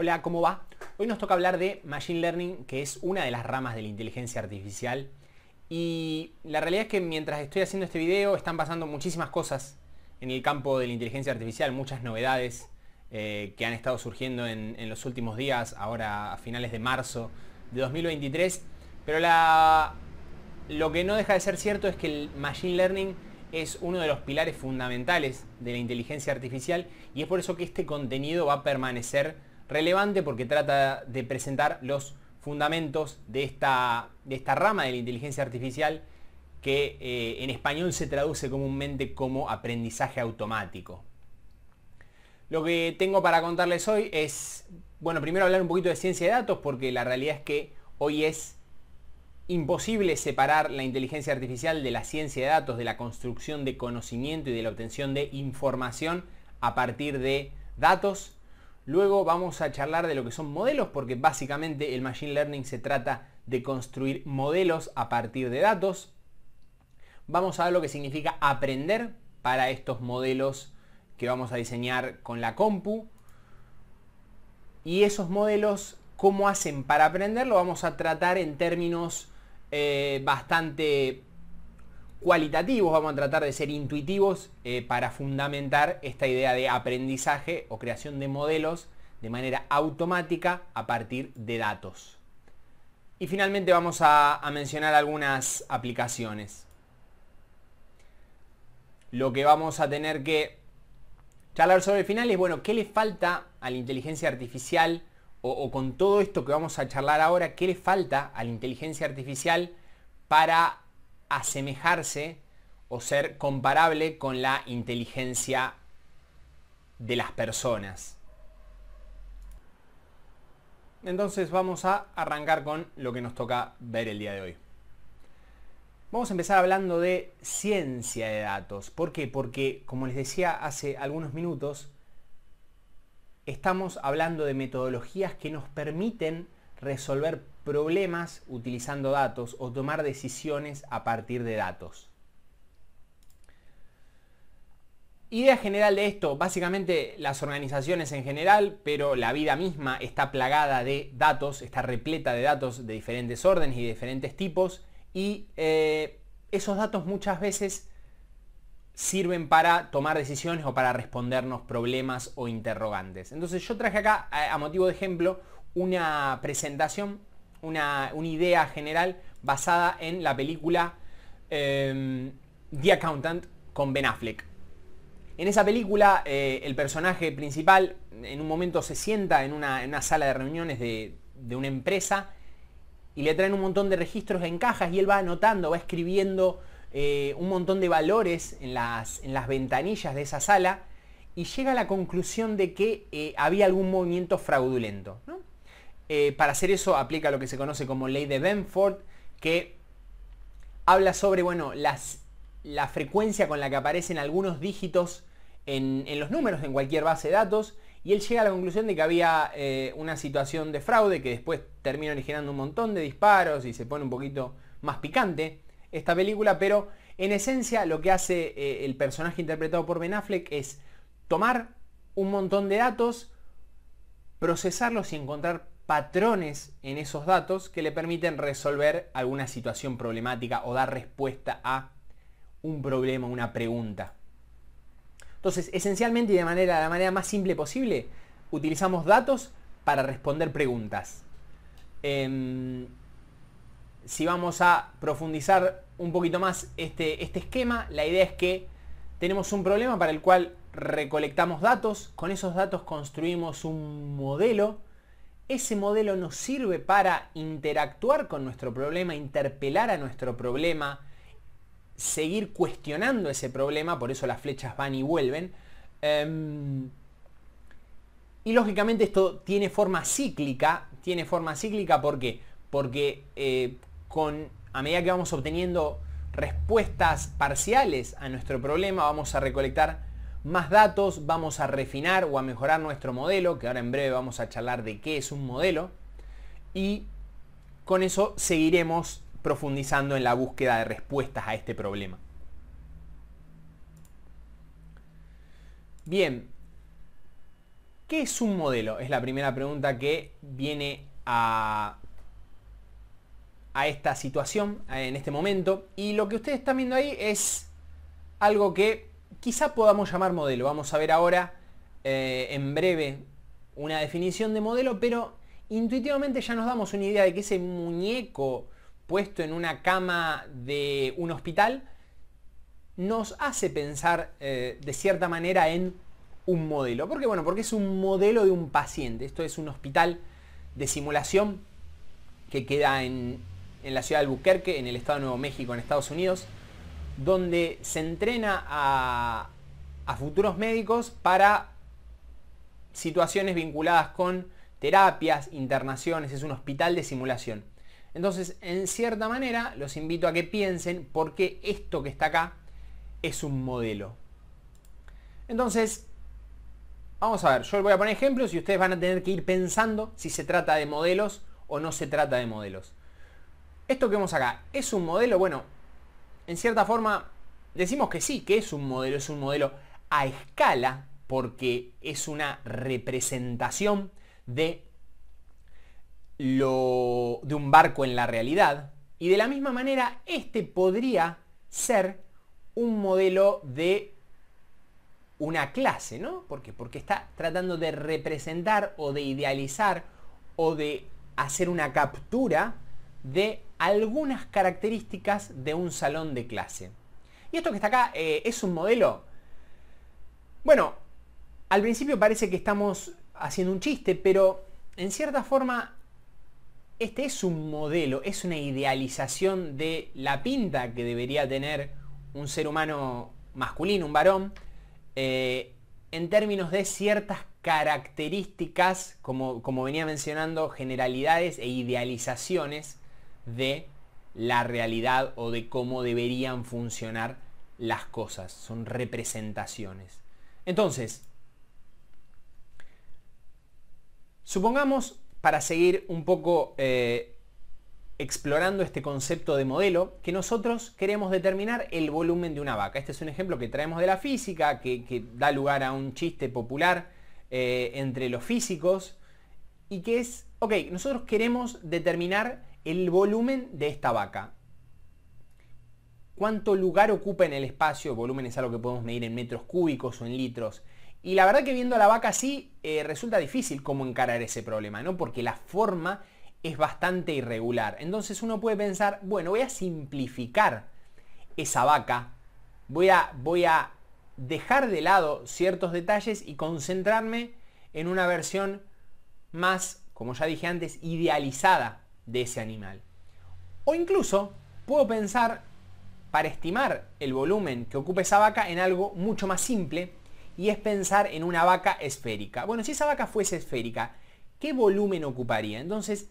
Hola, ¿cómo va? Hoy nos toca hablar de Machine Learning, que es una de las ramas de la inteligencia artificial. Y la realidad es que mientras estoy haciendo este video están pasando muchísimas cosas en el campo de la inteligencia artificial, muchas novedades eh, que han estado surgiendo en, los últimos días, ahora a finales de marzo de 2023. Pero lo que no deja de ser cierto es que el Machine Learning es uno de los pilares fundamentales de la inteligencia artificial y es por eso que este contenido va a permanecer relevante porque trata de presentar los fundamentos de esta, de esta rama de la inteligencia artificial que eh, en español se traduce comúnmente como aprendizaje automático. Lo que tengo para contarles hoy es, bueno, primero hablar un poquito de ciencia de datos porque la realidad es que hoy es imposible separar la inteligencia artificial de la ciencia de datos, de la construcción de conocimiento y de la obtención de información a partir de datos Luego vamos a charlar de lo que son modelos, porque básicamente el Machine Learning se trata de construir modelos a partir de datos. Vamos a ver lo que significa aprender para estos modelos que vamos a diseñar con la compu. Y esos modelos, cómo hacen para aprender, lo vamos a tratar en términos eh, bastante cualitativos, vamos a tratar de ser intuitivos eh, para fundamentar esta idea de aprendizaje o creación de modelos de manera automática a partir de datos. Y finalmente vamos a, mencionar algunas aplicaciones. Lo que vamos a tener que charlar sobre el final es, bueno, ¿qué le falta a la inteligencia artificial? o con todo esto que vamos a charlar ahora, ¿qué le falta a la inteligencia artificial para asemejarse o ser comparable con la inteligencia de las personas. Entonces vamos a arrancar con lo que nos toca ver el día de hoy. Vamos a empezar hablando de ciencia de datos. ¿Por qué? Porque, como les decía hace algunos minutos, estamos hablando de metodologías que nos permiten resolver problemas utilizando datos o tomar decisiones a partir de datos. Idea general de esto, básicamente las organizaciones en general, pero la vida misma está plagada de datos, está repleta de datos de diferentes órdenes y diferentes tipos, y eh, esos datos muchas veces sirven para tomar decisiones o para respondernos problemas o interrogantes. Entonces yo traje acá, a motivo de ejemplo, una presentación una, idea general basada en la película em, The Accountant con Ben Affleck. En esa película eh, el personaje principal en un momento se sienta en una, sala de reuniones de, una empresa y le traen un montón de registros en cajas y él va anotando, va escribiendo eh, un montón de valores en las, en las, ventanillas de esa sala y llega a la conclusión de que eh, había algún movimiento fraudulento. ¿no? Eh, para hacer eso aplica lo que se conoce como ley de Benford, que habla sobre bueno, las, la frecuencia con la que aparecen algunos dígitos en, los números en cualquier base de datos y él llega a la conclusión de que había eh, una situación de fraude que después termina originando un montón de disparos y se pone un poquito más picante esta película, pero en esencia lo que hace eh, el personaje interpretado por Ben Affleck es tomar un montón de datos, procesarlos y encontrar patrones en esos datos que le permiten resolver alguna situación problemática o dar respuesta a un problema, una pregunta. Entonces, esencialmente y de, manera, la manera más simple posible, utilizamos datos para responder preguntas. Em, si vamos a profundizar un poquito más este, este esquema, la idea es que tenemos un problema para el cual recolectamos datos, con esos datos construimos un modelo, ese modelo nos sirve para interactuar con nuestro problema, interpelar a nuestro problema, seguir cuestionando ese problema, por eso las flechas van y vuelven. Em, y lógicamente esto tiene forma cíclica, tiene forma cíclica ¿por qué? porque eh, con, a medida que vamos obteniendo respuestas parciales a nuestro problema, vamos a recolectar más datos, vamos a refinar o a mejorar nuestro modelo, que ahora en breve vamos a charlar de qué es un modelo, y con eso seguiremos profundizando en la búsqueda de respuestas a este problema. Bien, ¿qué es un modelo? Es la primera pregunta que viene a, a esta situación en este momento. Y lo que ustedes están viendo ahí es algo que quizá podamos llamar modelo. Vamos a ver ahora eh, en breve una definición de modelo, pero intuitivamente ya nos damos una idea de que ese muñeco puesto en una cama de un hospital nos hace pensar eh, de cierta manera en un modelo. ¿Por qué? Bueno, porque es un modelo de un paciente. Esto es un hospital de simulación que queda en, en la ciudad de Albuquerque, en el estado de Nuevo México, en Estados Unidos donde se entrena a, futuros médicos para situaciones vinculadas con terapias, internaciones, es un hospital de simulación. Entonces, en cierta manera, los invito a que piensen por qué esto que está acá es un modelo. Entonces, vamos a ver, yo les voy a poner ejemplos y ustedes van a tener que ir pensando si se trata de modelos o no se trata de modelos. Esto que vemos acá, ¿es un modelo? Bueno, en cierta forma, decimos que sí, que es un modelo, es un modelo a escala, porque es una representación de, lo, de un barco en la realidad. Y de la misma manera, este podría ser un modelo de una clase, ¿no? Porque está tratando de representar o de idealizar o de hacer una captura de algunas características de un salón de clase. Y esto que está acá eh, es un modelo. Bueno, al principio parece que estamos haciendo un chiste, pero en cierta forma este es un modelo, es una idealización de la pinta que debería tener un ser humano masculino, un varón, eh, en términos de ciertas características, como, como venía mencionando, generalidades e idealizaciones de la realidad o de cómo deberían funcionar las cosas. Son representaciones. Entonces, supongamos, para seguir un poco eh, explorando este concepto de modelo, que nosotros queremos determinar el volumen de una vaca. Este es un ejemplo que traemos de la física, que, da lugar a un chiste popular eh, entre los físicos, y que es, ok, nosotros queremos determinar el volumen de esta vaca. Cuánto lugar ocupa en el espacio, volumen es algo que podemos medir en metros cúbicos o en litros. Y la verdad que viendo a la vaca así, eh, resulta difícil cómo encarar ese problema, ¿no? Porque la forma es bastante irregular. Entonces uno puede pensar, bueno, voy a simplificar esa vaca, voy a, voy a dejar de lado ciertos detalles y concentrarme en una versión más, como ya dije antes, idealizada de ese animal. O incluso puedo pensar para estimar el volumen que ocupa esa vaca en algo mucho más simple y es pensar en una vaca esférica. Bueno, si esa vaca fuese esférica, ¿qué volumen ocuparía? Entonces,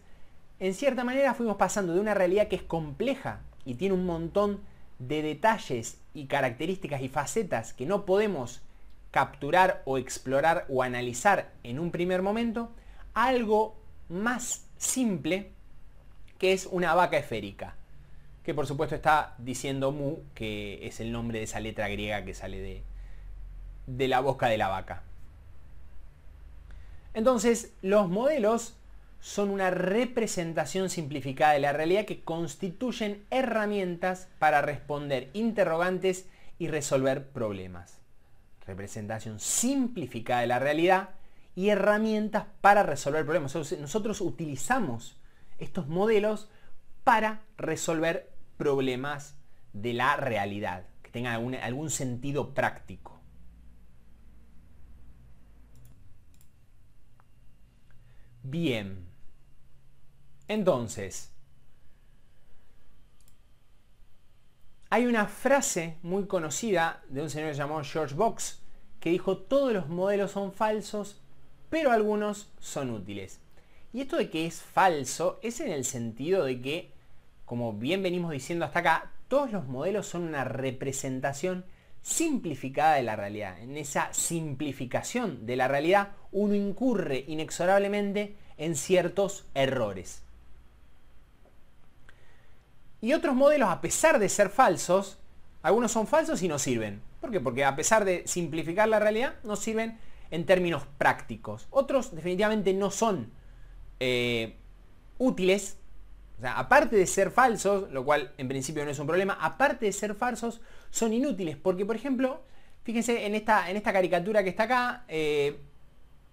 en cierta manera fuimos pasando de una realidad que es compleja y tiene un montón de detalles y características y facetas que no podemos capturar o explorar o analizar en un primer momento, a algo más simple que es una vaca esférica, que por supuesto está diciendo mu, que es el nombre de esa letra griega que sale de, de la boca de la vaca. Entonces, los modelos son una representación simplificada de la realidad que constituyen herramientas para responder interrogantes y resolver problemas. Representación simplificada de la realidad y herramientas para resolver problemas. Nosotros utilizamos estos modelos para resolver problemas de la realidad, que tengan algún, algún sentido práctico. Bien. Entonces, hay una frase muy conocida de un señor llamado George Box que dijo todos los modelos son falsos, pero algunos son útiles. Y esto de que es falso es en el sentido de que, como bien venimos diciendo hasta acá, todos los modelos son una representación simplificada de la realidad. En esa simplificación de la realidad uno incurre inexorablemente en ciertos errores. Y otros modelos, a pesar de ser falsos, algunos son falsos y no sirven. ¿Por qué? Porque a pesar de simplificar la realidad, no sirven en términos prácticos. Otros definitivamente no son eh, útiles, o sea, aparte de ser falsos, lo cual en principio no es un problema, aparte de ser falsos, son inútiles. Porque, por ejemplo, fíjense en esta, en esta caricatura que está acá, eh,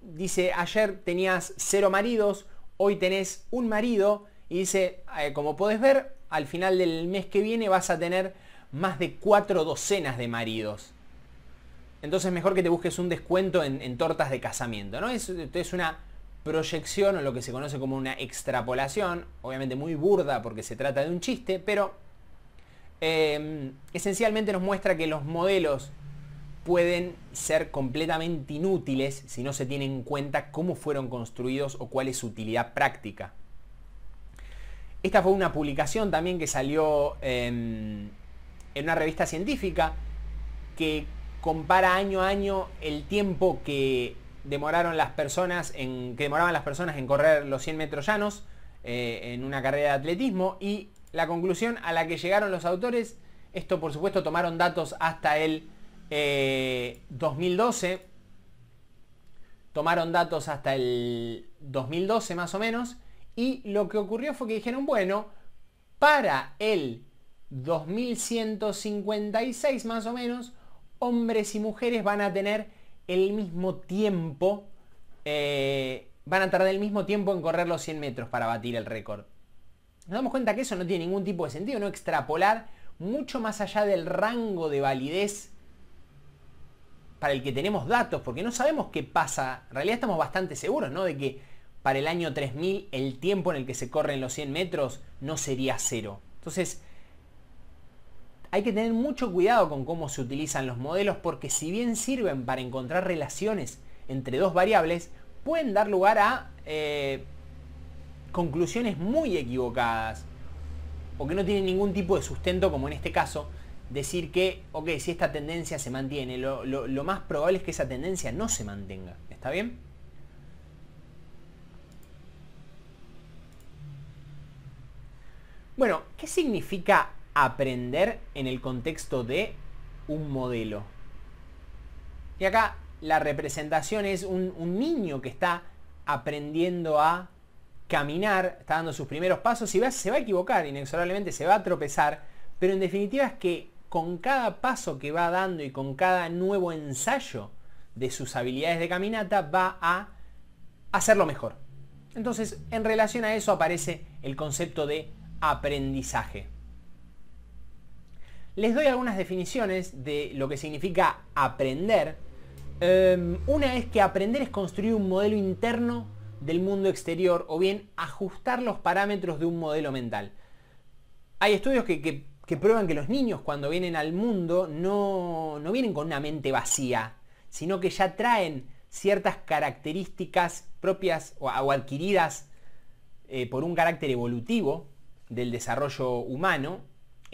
dice, ayer tenías cero maridos, hoy tenés un marido, y dice, eh, como podés ver, al final del mes que viene vas a tener más de cuatro docenas de maridos. Entonces mejor que te busques un descuento en, tortas de casamiento, ¿no? Es, es una proyección o lo que se conoce como una extrapolación, obviamente muy burda porque se trata de un chiste, pero em, esencialmente nos muestra que los modelos pueden ser completamente inútiles si no se tiene en cuenta cómo fueron construidos o cuál es su utilidad práctica. Esta fue una publicación también que salió em, en una revista científica que compara año a año el tiempo que demoraron las personas en, que demoraban las personas en correr los 100 metros llanos eh, en una carrera de atletismo y la conclusión a la que llegaron los autores, esto por supuesto tomaron datos hasta el 2012, eh, tomaron datos hasta el 2012 más o menos, y lo que ocurrió fue que dijeron, bueno, para el 2156 más o menos, hombres y mujeres van a tener el mismo tiempo, eh, van a tardar el mismo tiempo en correr los 100 metros para batir el récord. Nos damos cuenta que eso no tiene ningún tipo de sentido, no extrapolar mucho más allá del rango de validez para el que tenemos datos, porque no sabemos qué pasa. En realidad estamos bastante seguros, De que para el año 3000 el tiempo en el que se corren los 100 metros no sería cero. Entonces, hay que tener mucho cuidado con cómo se utilizan los modelos porque si bien sirven para encontrar relaciones entre dos variables, pueden dar lugar a eh, conclusiones muy equivocadas o que no tienen ningún tipo de sustento, como en este caso, decir que, ok, si esta tendencia se mantiene, lo, lo más probable es que esa tendencia no se mantenga. ¿Está bien? Bueno, ¿qué significa aprender en el contexto de un modelo. Y acá la representación es un, niño que está aprendiendo a caminar, está dando sus primeros pasos y se va a equivocar, inexorablemente se va a tropezar, pero en definitiva es que con cada paso que va dando y con cada nuevo ensayo de sus habilidades de caminata va a hacerlo mejor. Entonces, en relación a eso aparece el concepto de aprendizaje les doy algunas definiciones de lo que significa aprender. Em, una es que aprender es construir un modelo interno del mundo exterior o bien ajustar los parámetros de un modelo mental. Hay estudios que, que, prueban que los niños cuando vienen al mundo no, vienen con una mente vacía, sino que ya traen ciertas características propias o, adquiridas eh, por un carácter evolutivo del desarrollo humano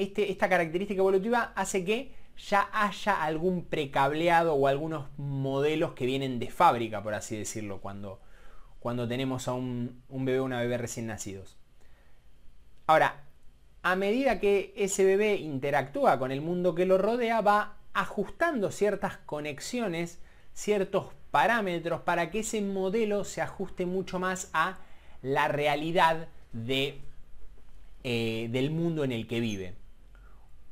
este, esta característica evolutiva hace que ya haya algún precableado o algunos modelos que vienen de fábrica, por así decirlo, cuando, cuando tenemos a un, bebé o una bebé recién nacidos. Ahora, a medida que ese bebé interactúa con el mundo que lo rodea, va ajustando ciertas conexiones, ciertos parámetros para que ese modelo se ajuste mucho más a la realidad de, eh, del mundo en el que vive.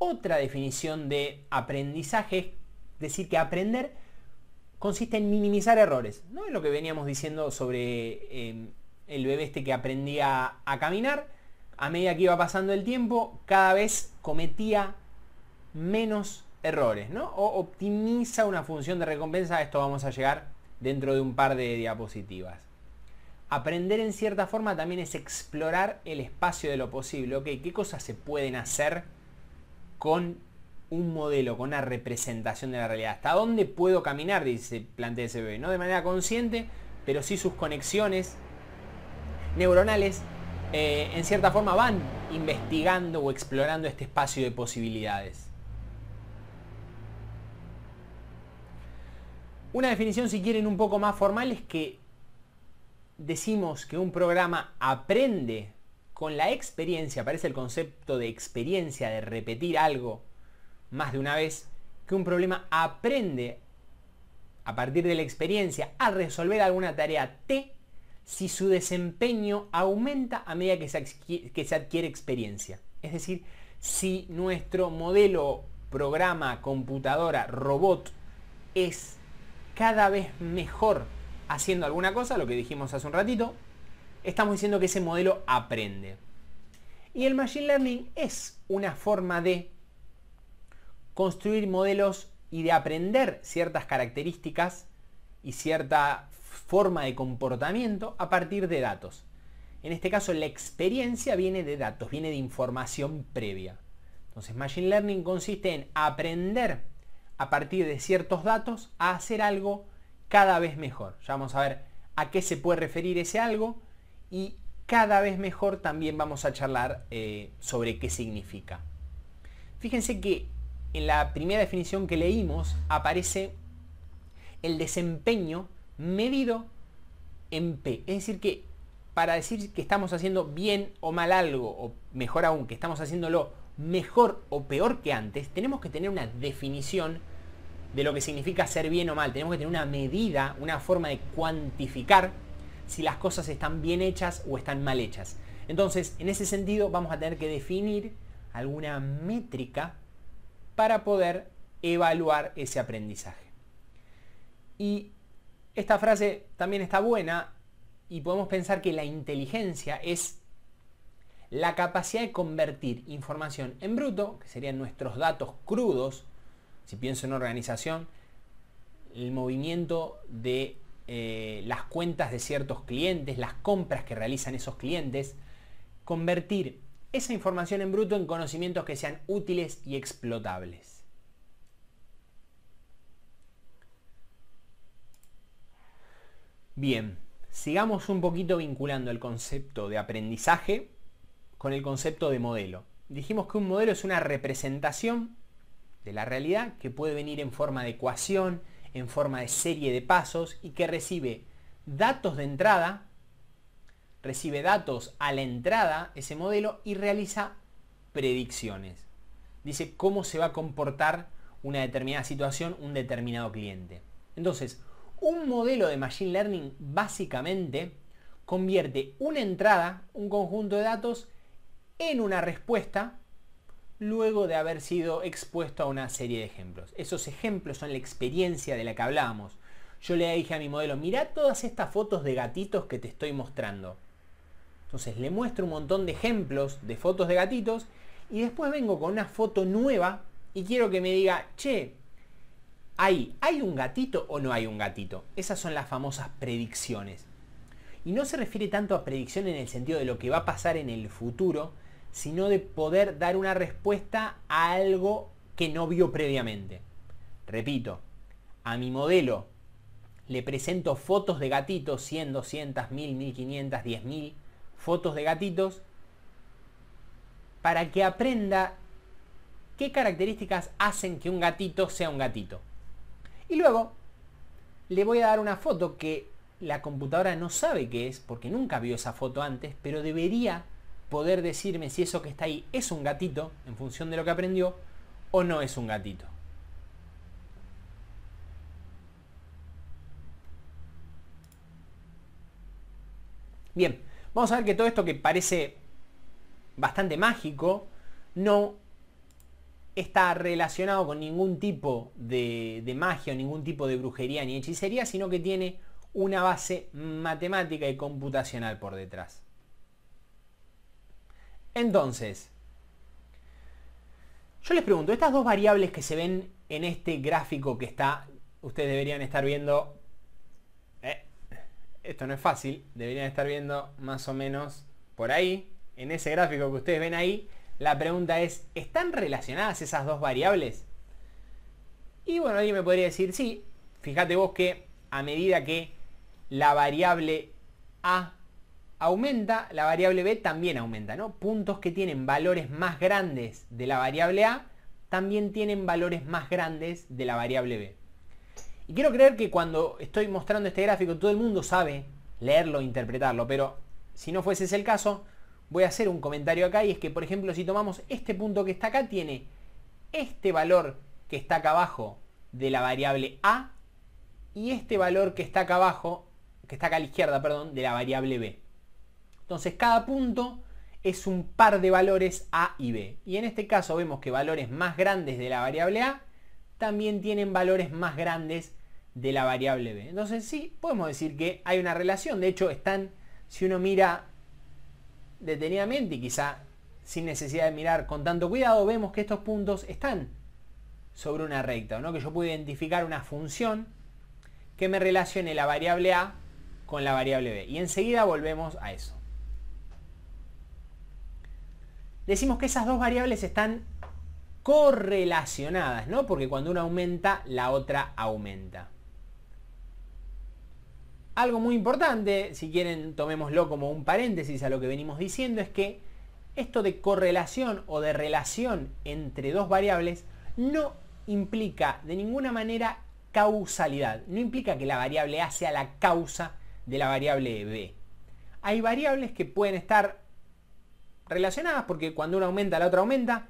Otra definición de aprendizaje es decir que aprender consiste en minimizar errores. No es lo que veníamos diciendo sobre em, el bebé este que aprendía a caminar. A medida que iba pasando el tiempo, cada vez cometía menos errores, ¿no? O optimiza una función de recompensa. esto vamos a llegar dentro de un par de diapositivas. Aprender en cierta forma también es explorar el espacio de lo posible. ¿qué cosas se pueden hacer? con un modelo, con una representación de la realidad. ¿Hasta dónde puedo caminar? Dice, plantea ese bebé. No de manera consciente, pero sí sus conexiones neuronales eh, en cierta forma van investigando o explorando este espacio de posibilidades. Una definición, si quieren, un poco más formal es que decimos que un programa aprende con la experiencia, aparece el concepto de experiencia, de repetir algo más de una vez, que un problema aprende a partir de la experiencia a resolver alguna tarea T si su desempeño aumenta a medida que se, adquiere, que se adquiere experiencia. Es decir, si nuestro modelo, programa, computadora, robot es cada vez mejor haciendo alguna cosa, lo que dijimos hace un ratito, estamos diciendo que ese modelo aprende. Y el Machine Learning es una forma de construir modelos y de aprender ciertas características y cierta forma de comportamiento a partir de datos. En este caso la experiencia viene de datos, viene de información previa. Entonces Machine Learning consiste en aprender a partir de ciertos datos a hacer algo cada vez mejor. Ya vamos a ver a qué se puede referir ese algo y cada vez mejor también vamos a charlar eh, sobre qué significa. Fíjense que en la primera definición que leímos aparece el desempeño medido en P. Es decir, que para decir que estamos haciendo bien o mal algo, o mejor aún, que estamos haciéndolo mejor o peor que antes, tenemos que tener una definición de lo que significa ser bien o mal. Tenemos que tener una medida, una forma de cuantificar si las cosas están bien hechas o están mal hechas. Entonces, en ese sentido, vamos a tener que definir alguna métrica para poder evaluar ese aprendizaje. Y esta frase también está buena y podemos pensar que la inteligencia es la capacidad de convertir información en bruto, que serían nuestros datos crudos, si pienso en organización, el movimiento de eh, las cuentas de ciertos clientes, las compras que realizan esos clientes, convertir esa información en bruto en conocimientos que sean útiles y explotables. Bien, sigamos un poquito vinculando el concepto de aprendizaje con el concepto de modelo. Dijimos que un modelo es una representación de la realidad que puede venir en forma de ecuación, en forma de serie de pasos y que recibe datos de entrada, recibe datos a la entrada ese modelo y realiza predicciones. Dice cómo se va a comportar una determinada situación, un determinado cliente. Entonces, un modelo de Machine Learning básicamente convierte una entrada, un conjunto de datos, en una respuesta luego de haber sido expuesto a una serie de ejemplos. Esos ejemplos son la experiencia de la que hablábamos. Yo le dije a mi modelo, mirá todas estas fotos de gatitos que te estoy mostrando. Entonces le muestro un montón de ejemplos de fotos de gatitos y después vengo con una foto nueva y quiero que me diga, che, ¿hay, ¿hay un gatito o no hay un gatito? Esas son las famosas predicciones. Y no se refiere tanto a predicción en el sentido de lo que va a pasar en el futuro, sino de poder dar una respuesta a algo que no vio previamente. Repito, a mi modelo le presento fotos de gatitos, 100, 200, 1000, 1500, 10.000 fotos de gatitos, para que aprenda qué características hacen que un gatito sea un gatito. Y luego le voy a dar una foto que la computadora no sabe qué es, porque nunca vio esa foto antes, pero debería poder decirme si eso que está ahí es un gatito, en función de lo que aprendió, o no es un gatito. Bien, vamos a ver que todo esto que parece bastante mágico, no está relacionado con ningún tipo de, magia o ningún tipo de brujería ni hechicería, sino que tiene una base matemática y computacional por detrás. Entonces, yo les pregunto, estas dos variables que se ven en este gráfico que está, ustedes deberían estar viendo, eh, esto no es fácil, deberían estar viendo más o menos por ahí, en ese gráfico que ustedes ven ahí, la pregunta es, ¿están relacionadas esas dos variables? Y bueno, alguien me podría decir, sí, fíjate vos que a medida que la variable A aumenta, la variable B también aumenta, ¿no? Puntos que tienen valores más grandes de la variable A también tienen valores más grandes de la variable B. Y quiero creer que cuando estoy mostrando este gráfico todo el mundo sabe leerlo, interpretarlo, pero si no fuese ese el caso, voy a hacer un comentario acá y es que, por ejemplo, si tomamos este punto que está acá, tiene este valor que está acá abajo de la variable A y este valor que está acá abajo, que está acá a la izquierda, perdón, de la variable B. Entonces cada punto es un par de valores A y B. Y en este caso vemos que valores más grandes de la variable A también tienen valores más grandes de la variable B. Entonces sí, podemos decir que hay una relación. De hecho, están, si uno mira detenidamente y quizá sin necesidad de mirar con tanto cuidado, vemos que estos puntos están sobre una recta, ¿no? que yo puedo identificar una función que me relacione la variable A con la variable B. Y enseguida volvemos a eso. decimos que esas dos variables están correlacionadas, ¿no? Porque cuando una aumenta, la otra aumenta. Algo muy importante, si quieren tomémoslo como un paréntesis a lo que venimos diciendo, es que esto de correlación o de relación entre dos variables no implica de ninguna manera causalidad, no implica que la variable A sea la causa de la variable B. Hay variables que pueden estar relacionadas porque cuando una aumenta la otra aumenta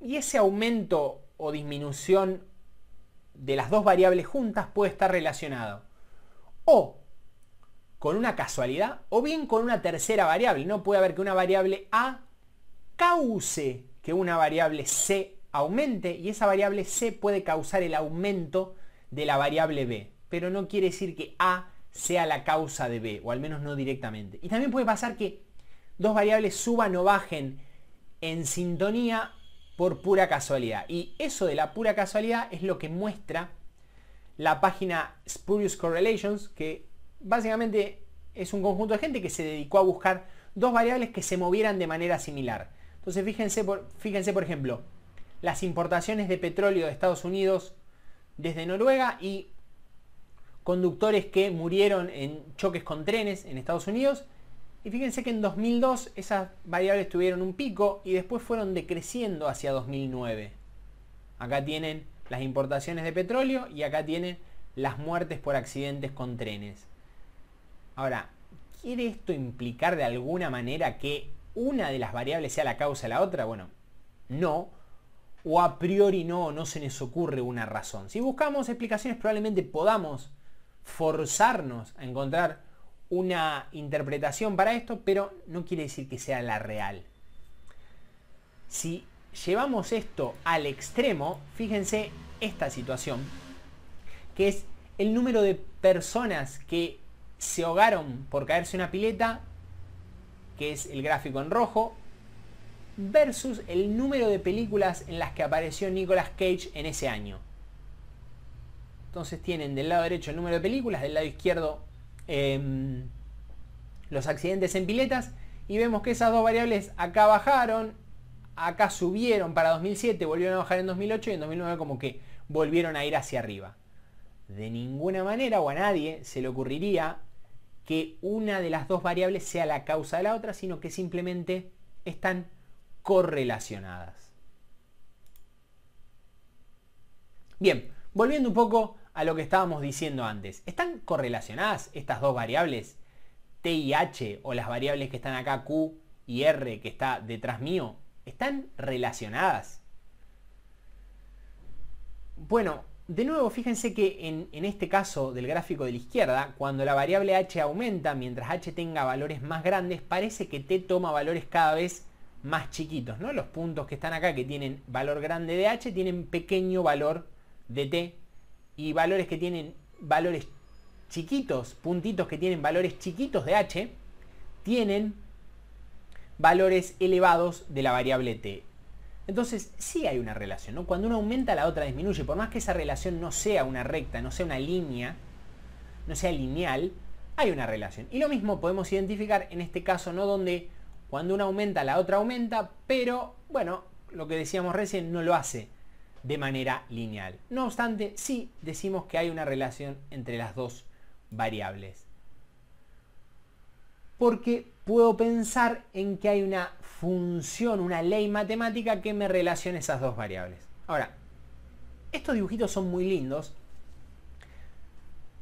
y ese aumento o disminución de las dos variables juntas puede estar relacionado o con una casualidad o bien con una tercera variable. No puede haber que una variable A cause que una variable C aumente y esa variable C puede causar el aumento de la variable B. Pero no quiere decir que A sea la causa de B, o al menos no directamente. Y también puede pasar que dos variables suban o bajen en sintonía por pura casualidad. Y eso de la pura casualidad es lo que muestra la página Spurious Correlations, que básicamente es un conjunto de gente que se dedicó a buscar dos variables que se movieran de manera similar. Entonces fíjense por, fíjense por ejemplo, las importaciones de petróleo de Estados Unidos desde Noruega y conductores que murieron en choques con trenes en Estados Unidos y fíjense que en 2002 esas variables tuvieron un pico y después fueron decreciendo hacia 2009. Acá tienen las importaciones de petróleo y acá tienen las muertes por accidentes con trenes. Ahora, ¿quiere esto implicar de alguna manera que una de las variables sea la causa de la otra? Bueno, no. O a priori no, no se nos ocurre una razón. Si buscamos explicaciones probablemente podamos forzarnos a encontrar una interpretación para esto, pero no quiere decir que sea la real. Si llevamos esto al extremo, fíjense esta situación, que es el número de personas que se ahogaron por caerse una pileta, que es el gráfico en rojo, versus el número de películas en las que apareció Nicolas Cage en ese año. Entonces tienen del lado derecho el número de películas, del lado izquierdo Em, los accidentes en piletas y vemos que esas dos variables acá bajaron, acá subieron para 2007, volvieron a bajar en 2008 y en 2009 como que volvieron a ir hacia arriba. De ninguna manera o a nadie se le ocurriría que una de las dos variables sea la causa de la otra, sino que simplemente están correlacionadas. Bien, volviendo un poco a lo que estábamos diciendo antes. ¿Están correlacionadas estas dos variables, T y H, o las variables que están acá, Q y R, que está detrás mío? ¿Están relacionadas? Bueno, de nuevo, fíjense que en, este caso del gráfico de la izquierda, cuando la variable h aumenta, mientras h tenga valores más grandes, parece que t toma valores cada vez más chiquitos. ¿no? Los puntos que están acá que tienen valor grande de h tienen pequeño valor de t y valores que tienen valores chiquitos, puntitos que tienen valores chiquitos de h, tienen valores elevados de la variable t. Entonces sí hay una relación, ¿no? Cuando uno aumenta la otra disminuye, por más que esa relación no sea una recta, no sea una línea, no sea lineal, hay una relación. Y lo mismo podemos identificar en este caso, ¿no? Donde cuando una aumenta la otra aumenta, pero bueno, lo que decíamos recién no lo hace de manera lineal. No obstante, sí decimos que hay una relación entre las dos variables. Porque puedo pensar en que hay una función, una ley matemática que me relacione esas dos variables. Ahora, estos dibujitos son muy lindos,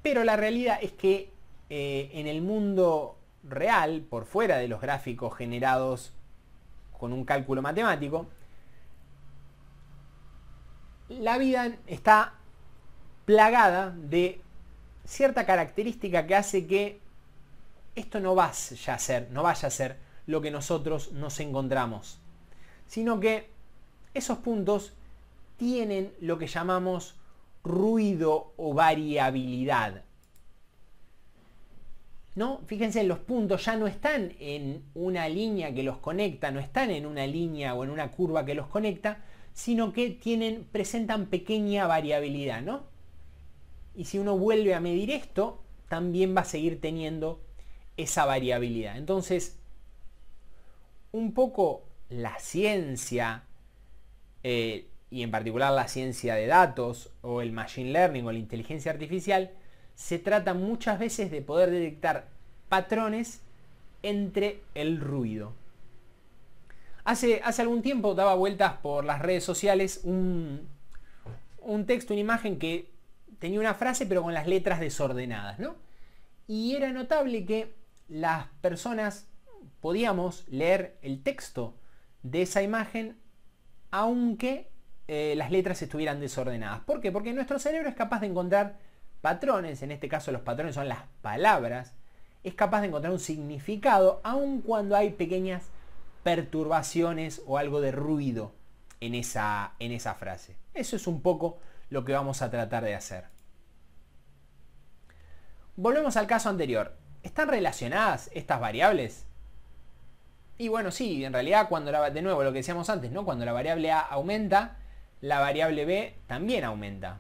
pero la realidad es que eh, en el mundo real, por fuera de los gráficos generados con un cálculo matemático, la vida está plagada de cierta característica que hace que esto no vaya a ser, no vaya a ser lo que nosotros nos encontramos, sino que esos puntos tienen lo que llamamos ruido o variabilidad. ¿No? Fíjense, los puntos ya no están en una línea que los conecta, no están en una línea o en una curva que los conecta, sino que tienen, presentan pequeña variabilidad, ¿no? Y si uno vuelve a medir esto, también va a seguir teniendo esa variabilidad. Entonces, un poco la ciencia, eh, y en particular la ciencia de datos, o el machine learning, o la inteligencia artificial, se trata muchas veces de poder detectar patrones entre el ruido. Hace, algún tiempo daba vueltas por las redes sociales un, texto, una imagen que tenía una frase pero con las letras desordenadas, ¿no? Y era notable que las personas podíamos leer el texto de esa imagen aunque eh, las letras estuvieran desordenadas. ¿Por qué? Porque nuestro cerebro es capaz de encontrar patrones, en este caso los patrones son las palabras, es capaz de encontrar un significado aun cuando hay pequeñas perturbaciones o algo de ruido en esa, en esa frase. Eso es un poco lo que vamos a tratar de hacer. Volvemos al caso anterior. ¿Están relacionadas estas variables? Y bueno, sí, en realidad cuando era de nuevo lo que decíamos antes, ¿no? Cuando la variable A aumenta, la variable B también aumenta.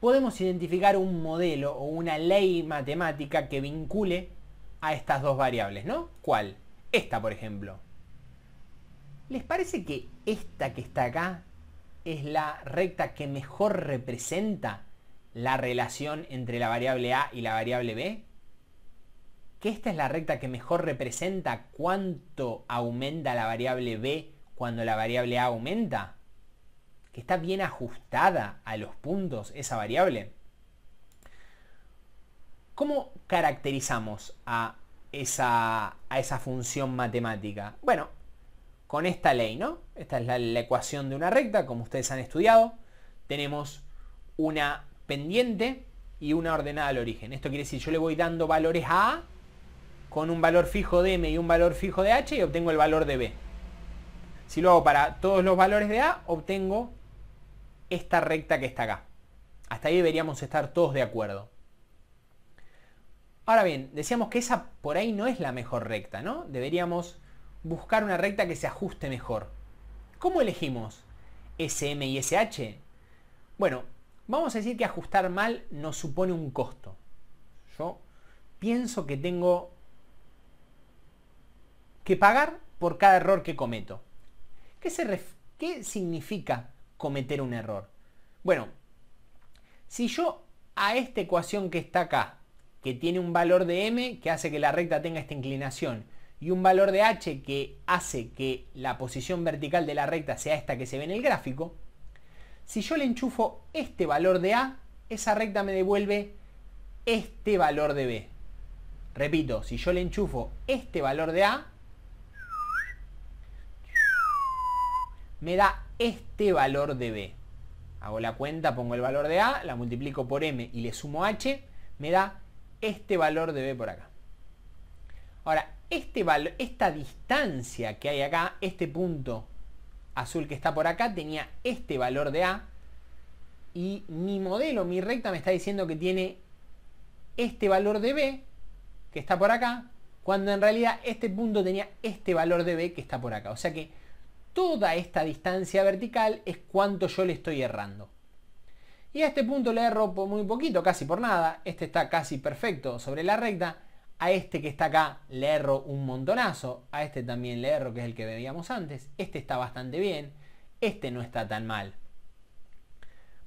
Podemos identificar un modelo o una ley matemática que vincule a estas dos variables, ¿no? ¿Cuál? Esta, por ejemplo. ¿Les parece que esta que está acá es la recta que mejor representa la relación entre la variable A y la variable B? ¿Que esta es la recta que mejor representa cuánto aumenta la variable B cuando la variable A aumenta? ¿Que está bien ajustada a los puntos esa variable? ¿Cómo caracterizamos a esa, a esa función matemática? Bueno, con esta ley, ¿no? Esta es la, ecuación de una recta, como ustedes han estudiado. Tenemos una pendiente y una ordenada al origen. Esto quiere decir, yo le voy dando valores a A con un valor fijo de M y un valor fijo de H y obtengo el valor de B. Si lo hago para todos los valores de A, obtengo esta recta que está acá. Hasta ahí deberíamos estar todos de acuerdo. Ahora bien, decíamos que esa por ahí no es la mejor recta, ¿no? Deberíamos buscar una recta que se ajuste mejor. ¿Cómo elegimos SM y SH? Bueno, vamos a decir que ajustar mal nos supone un costo. Yo pienso que tengo que pagar por cada error que cometo. ¿Qué, se ¿Qué significa cometer un error? Bueno, si yo a esta ecuación que está acá que tiene un valor de m que hace que la recta tenga esta inclinación y un valor de h que hace que la posición vertical de la recta sea esta que se ve en el gráfico, si yo le enchufo este valor de a, esa recta me devuelve este valor de b. Repito, si yo le enchufo este valor de a, me da este valor de b. Hago la cuenta, pongo el valor de a, la multiplico por m y le sumo h, me da este valor de B por acá. Ahora, este esta distancia que hay acá, este punto azul que está por acá, tenía este valor de A. Y mi modelo, mi recta me está diciendo que tiene este valor de B, que está por acá, cuando en realidad este punto tenía este valor de B que está por acá. O sea que toda esta distancia vertical es cuánto yo le estoy errando. Y a este punto le erro muy poquito, casi por nada. Este está casi perfecto sobre la recta. A este que está acá le erro un montonazo. A este también le erro, que es el que veíamos antes. Este está bastante bien. Este no está tan mal.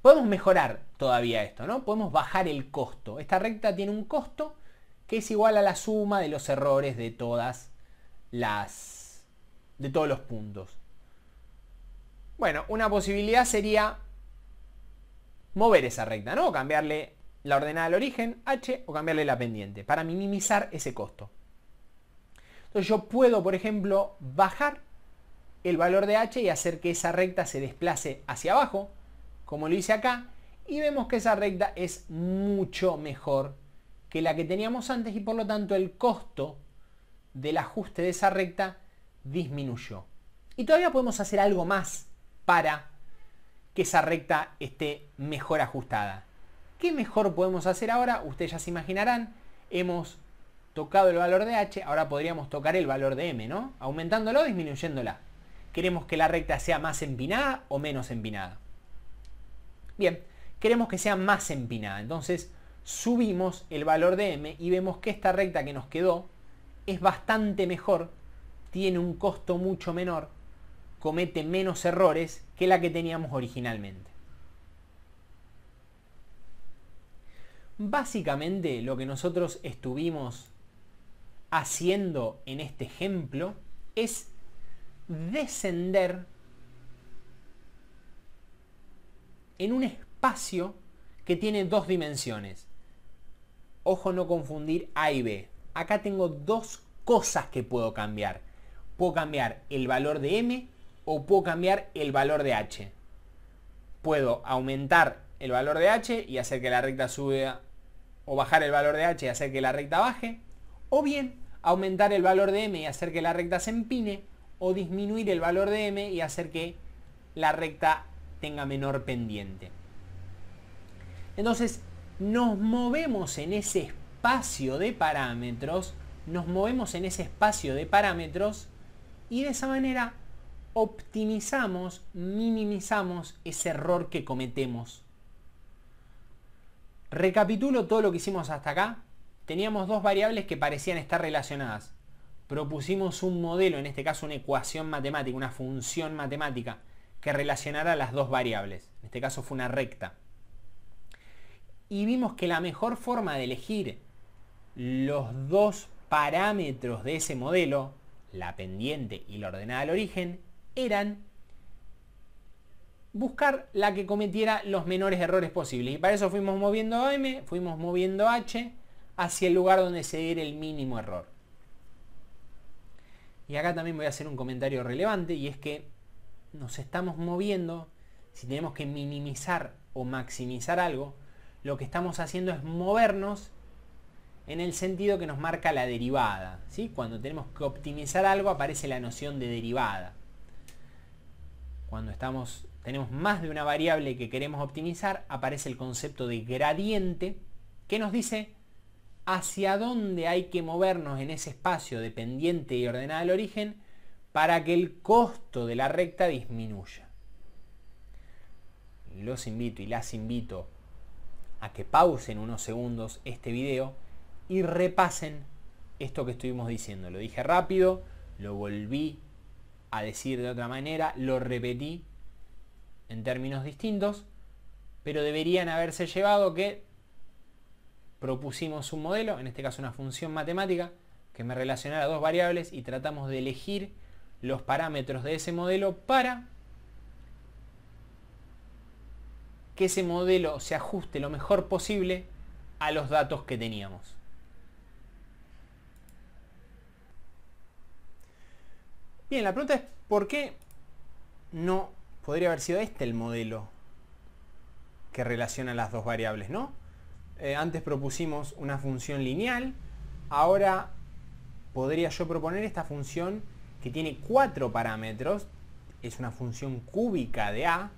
Podemos mejorar todavía esto, ¿no? Podemos bajar el costo. Esta recta tiene un costo que es igual a la suma de los errores de todas las... de todos los puntos. Bueno, una posibilidad sería mover esa recta, ¿no? cambiarle la ordenada al origen, h, o cambiarle la pendiente, para minimizar ese costo. Entonces yo puedo, por ejemplo, bajar el valor de h y hacer que esa recta se desplace hacia abajo, como lo hice acá, y vemos que esa recta es mucho mejor que la que teníamos antes y por lo tanto el costo del ajuste de esa recta disminuyó. Y todavía podemos hacer algo más para que esa recta esté mejor ajustada. ¿Qué mejor podemos hacer ahora? Ustedes ya se imaginarán, hemos tocado el valor de h, ahora podríamos tocar el valor de m, ¿no? Aumentándolo o disminuyéndola. Queremos que la recta sea más empinada o menos empinada. Bien, queremos que sea más empinada, entonces subimos el valor de m y vemos que esta recta que nos quedó es bastante mejor, tiene un costo mucho menor comete menos errores que la que teníamos originalmente. Básicamente lo que nosotros estuvimos haciendo en este ejemplo es descender en un espacio que tiene dos dimensiones. Ojo no confundir A y B. Acá tengo dos cosas que puedo cambiar. Puedo cambiar el valor de M o puedo cambiar el valor de h. Puedo aumentar el valor de h y hacer que la recta suba o bajar el valor de h y hacer que la recta baje. O bien aumentar el valor de m y hacer que la recta se empine. O disminuir el valor de m y hacer que la recta tenga menor pendiente. Entonces nos movemos en ese espacio de parámetros. Nos movemos en ese espacio de parámetros y de esa manera optimizamos, minimizamos ese error que cometemos. Recapitulo todo lo que hicimos hasta acá. Teníamos dos variables que parecían estar relacionadas. Propusimos un modelo, en este caso una ecuación matemática, una función matemática, que relacionara las dos variables. En este caso fue una recta. Y vimos que la mejor forma de elegir los dos parámetros de ese modelo, la pendiente y la ordenada al origen, eran buscar la que cometiera los menores errores posibles. Y para eso fuimos moviendo M, fuimos moviendo H hacia el lugar donde se diera el mínimo error. Y acá también voy a hacer un comentario relevante y es que nos estamos moviendo, si tenemos que minimizar o maximizar algo, lo que estamos haciendo es movernos en el sentido que nos marca la derivada. ¿sí? Cuando tenemos que optimizar algo aparece la noción de derivada cuando estamos, tenemos más de una variable que queremos optimizar, aparece el concepto de gradiente que nos dice hacia dónde hay que movernos en ese espacio dependiente y ordenada al origen para que el costo de la recta disminuya. Los invito y las invito a que pausen unos segundos este video y repasen esto que estuvimos diciendo. Lo dije rápido, lo volví a decir de otra manera, lo repetí en términos distintos, pero deberían haberse llevado que propusimos un modelo, en este caso una función matemática, que me relacionara dos variables y tratamos de elegir los parámetros de ese modelo para que ese modelo se ajuste lo mejor posible a los datos que teníamos. Bien, la pregunta es ¿por qué no podría haber sido este el modelo que relaciona las dos variables, ¿no? Eh, antes propusimos una función lineal, ahora podría yo proponer esta función que tiene cuatro parámetros, es una función cúbica de A,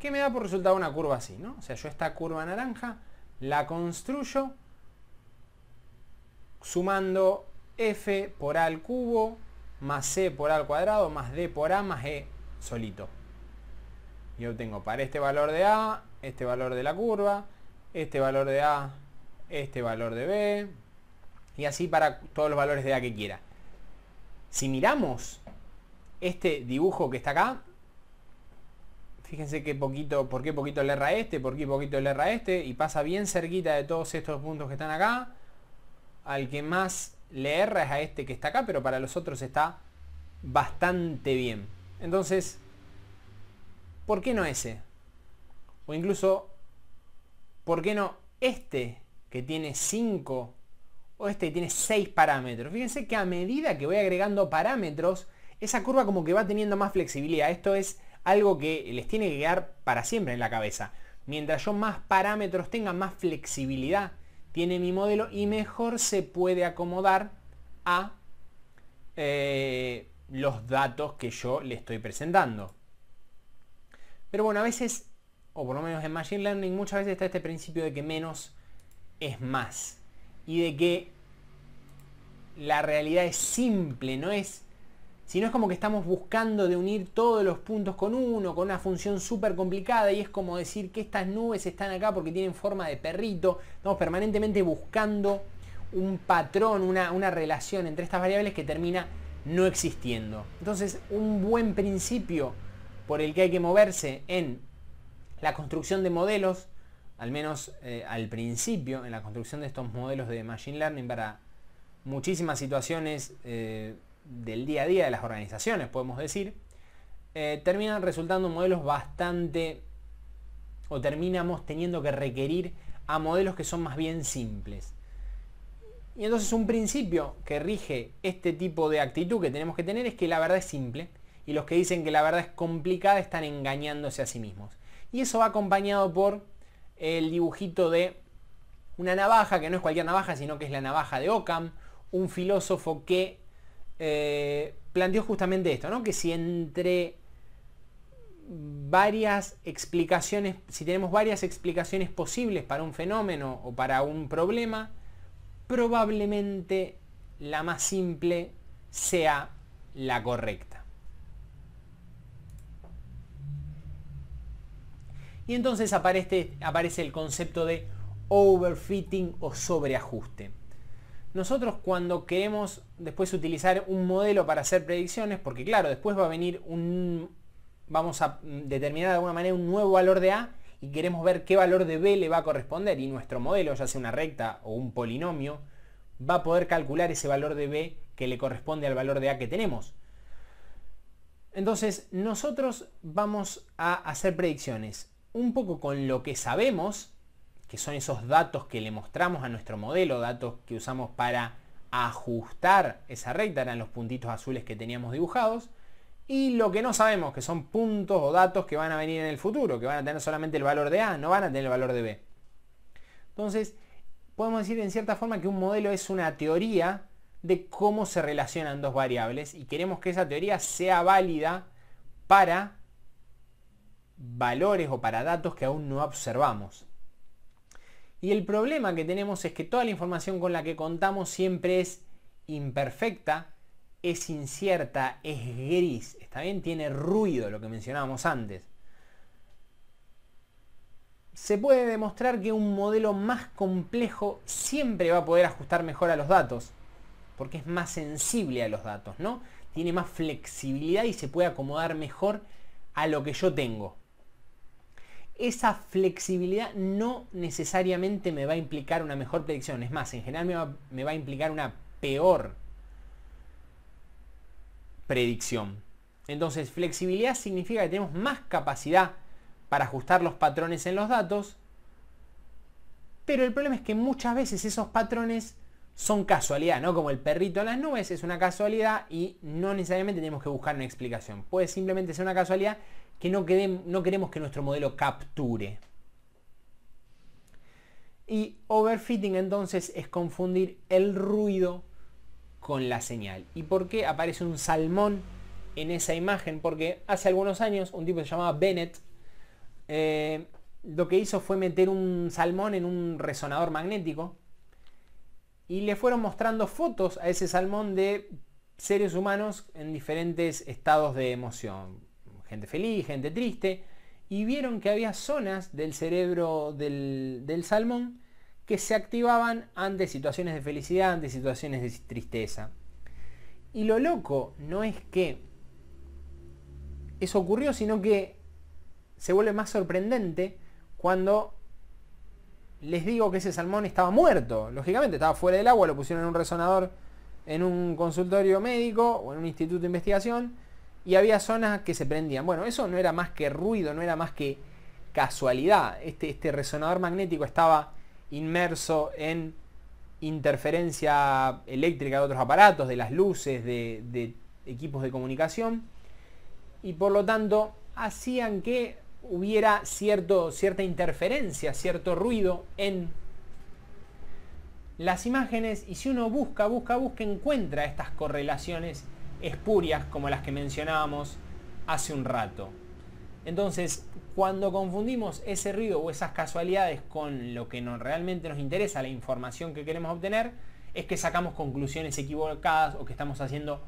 que me da por resultado una curva así, ¿no? O sea, yo esta curva naranja la construyo sumando f por a al cubo más C por A al cuadrado más D por A más E solito. Yo obtengo para este valor de A, este valor de la curva, este valor de A, este valor de B, y así para todos los valores de A que quiera. Si miramos este dibujo que está acá, fíjense qué poquito, por qué poquito le erra este, por qué poquito le erra este, y pasa bien cerquita de todos estos puntos que están acá, al que más le es a este que está acá, pero para los otros está bastante bien. Entonces, ¿por qué no ese? O incluso, ¿por qué no este que tiene 5 o este que tiene 6 parámetros? Fíjense que a medida que voy agregando parámetros, esa curva como que va teniendo más flexibilidad. Esto es algo que les tiene que quedar para siempre en la cabeza. Mientras yo más parámetros tenga, más flexibilidad tiene mi modelo y mejor se puede acomodar a eh, los datos que yo le estoy presentando. Pero bueno, a veces, o por lo menos en Machine Learning, muchas veces está este principio de que menos es más. Y de que la realidad es simple, no es sino es como que estamos buscando de unir todos los puntos con uno, con una función súper complicada, y es como decir que estas nubes están acá porque tienen forma de perrito, estamos permanentemente buscando un patrón, una, relación entre estas variables que termina no existiendo. Entonces, un buen principio por el que hay que moverse en la construcción de modelos, al menos eh, al principio, en la construcción de estos modelos de Machine Learning para muchísimas situaciones eh, del día a día de las organizaciones, podemos decir, eh, terminan resultando modelos bastante, o terminamos teniendo que requerir a modelos que son más bien simples. Y entonces un principio que rige este tipo de actitud que tenemos que tener es que la verdad es simple y los que dicen que la verdad es complicada están engañándose a sí mismos. Y eso va acompañado por el dibujito de una navaja, que no es cualquier navaja, sino que es la navaja de Occam, un filósofo que eh, planteó justamente esto, ¿no? Que si entre varias explicaciones, si tenemos varias explicaciones posibles para un fenómeno o para un problema, probablemente la más simple sea la correcta. Y entonces aparece, aparece el concepto de overfitting o sobreajuste nosotros cuando queremos después utilizar un modelo para hacer predicciones, porque claro, después va a venir un, vamos a determinar de alguna manera un nuevo valor de A y queremos ver qué valor de B le va a corresponder y nuestro modelo, ya sea una recta o un polinomio, va a poder calcular ese valor de B que le corresponde al valor de A que tenemos. Entonces, nosotros vamos a hacer predicciones un poco con lo que sabemos que son esos datos que le mostramos a nuestro modelo, datos que usamos para ajustar esa recta, eran los puntitos azules que teníamos dibujados, y lo que no sabemos, que son puntos o datos que van a venir en el futuro, que van a tener solamente el valor de A, no van a tener el valor de B. Entonces, podemos decir en cierta forma que un modelo es una teoría de cómo se relacionan dos variables y queremos que esa teoría sea válida para valores o para datos que aún no observamos. Y el problema que tenemos es que toda la información con la que contamos siempre es imperfecta, es incierta, es gris, está bien, tiene ruido, lo que mencionábamos antes. Se puede demostrar que un modelo más complejo siempre va a poder ajustar mejor a los datos, porque es más sensible a los datos, ¿no? Tiene más flexibilidad y se puede acomodar mejor a lo que yo tengo esa flexibilidad no necesariamente me va a implicar una mejor predicción. Es más, en general me va, a implicar una peor predicción. Entonces, flexibilidad significa que tenemos más capacidad para ajustar los patrones en los datos, pero el problema es que muchas veces esos patrones son casualidad, ¿no? Como el perrito en las nubes es una casualidad y no necesariamente tenemos que buscar una explicación. Puede simplemente ser una casualidad que no, queremos que nuestro modelo capture. Y overfitting entonces es confundir el ruido con la señal. ¿Y por qué aparece un salmón en esa imagen? Porque hace algunos años un tipo se llamaba Bennett eh, lo que hizo fue meter un salmón en un resonador magnético y le fueron mostrando fotos a ese salmón de seres humanos en diferentes estados de emoción gente feliz, gente triste, y vieron que había zonas del cerebro del, del salmón que se activaban ante situaciones de felicidad, ante situaciones de tristeza. Y lo loco no es que eso ocurrió, sino que se vuelve más sorprendente cuando les digo que ese salmón estaba muerto. Lógicamente, estaba fuera del agua, lo pusieron en un resonador en un consultorio médico o en un instituto de investigación y había zonas que se prendían. Bueno, eso no era más que ruido, no era más que casualidad. Este, este resonador magnético estaba inmerso en interferencia eléctrica de otros aparatos, de las luces, de, equipos de comunicación, y por lo tanto hacían que hubiera cierto, cierta interferencia, cierto ruido en las imágenes, y si uno busca, busca, busca, encuentra estas correlaciones espurias como las que mencionábamos hace un rato. Entonces, cuando confundimos ese ruido o esas casualidades con lo que realmente nos interesa, la información que queremos obtener, es que sacamos conclusiones equivocadas o que estamos haciendo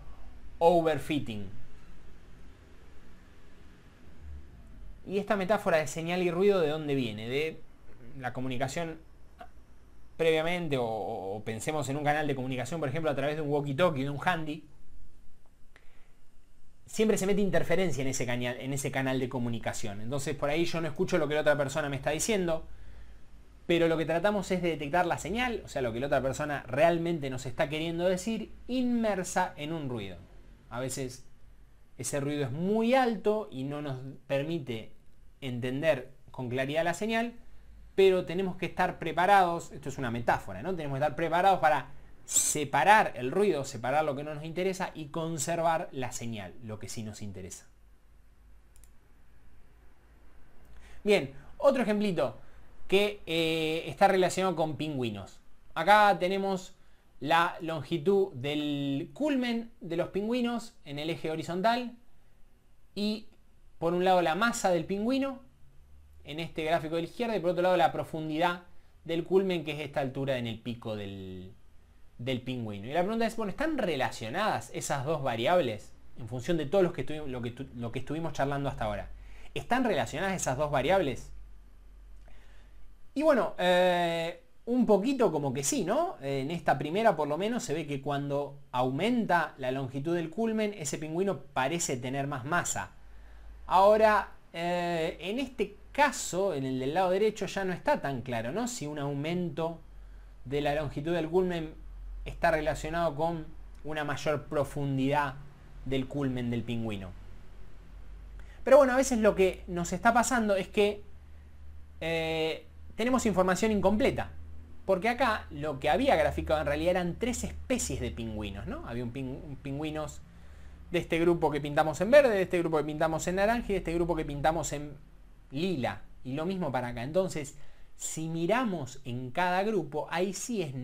overfitting. Y esta metáfora de señal y ruido, ¿de dónde viene? De la comunicación previamente o, o pensemos en un canal de comunicación, por ejemplo, a través de un walkie-talkie, de un handy, siempre se mete interferencia en ese, en ese canal de comunicación. Entonces por ahí yo no escucho lo que la otra persona me está diciendo, pero lo que tratamos es de detectar la señal, o sea, lo que la otra persona realmente nos está queriendo decir, inmersa en un ruido. A veces ese ruido es muy alto y no nos permite entender con claridad la señal, pero tenemos que estar preparados, esto es una metáfora, ¿no? Tenemos que estar preparados para separar el ruido, separar lo que no nos interesa y conservar la señal, lo que sí nos interesa. Bien, otro ejemplito que eh, está relacionado con pingüinos. Acá tenemos la longitud del culmen de los pingüinos en el eje horizontal y por un lado la masa del pingüino en este gráfico de la izquierda y por otro lado la profundidad del culmen que es esta altura en el pico del, del pingüino. Y la pregunta es, bueno, ¿están relacionadas esas dos variables en función de todo lo que, lo lo que estuvimos charlando hasta ahora? ¿Están relacionadas esas dos variables? Y bueno, eh, un poquito como que sí, ¿no? En esta primera por lo menos se ve que cuando aumenta la longitud del culmen, ese pingüino parece tener más masa. Ahora, eh, en este caso, en el del lado derecho ya no está tan claro, ¿no? Si un aumento de la longitud del culmen está relacionado con una mayor profundidad del culmen del pingüino. Pero bueno, a veces lo que nos está pasando es que eh, tenemos información incompleta. Porque acá lo que había graficado en realidad eran tres especies de pingüinos, ¿no? Había un, pingüinos de este grupo que pintamos en verde, de este grupo que pintamos en naranja y de este grupo que pintamos en lila. Y lo mismo para acá. Entonces, si miramos en cada grupo, ahí sí es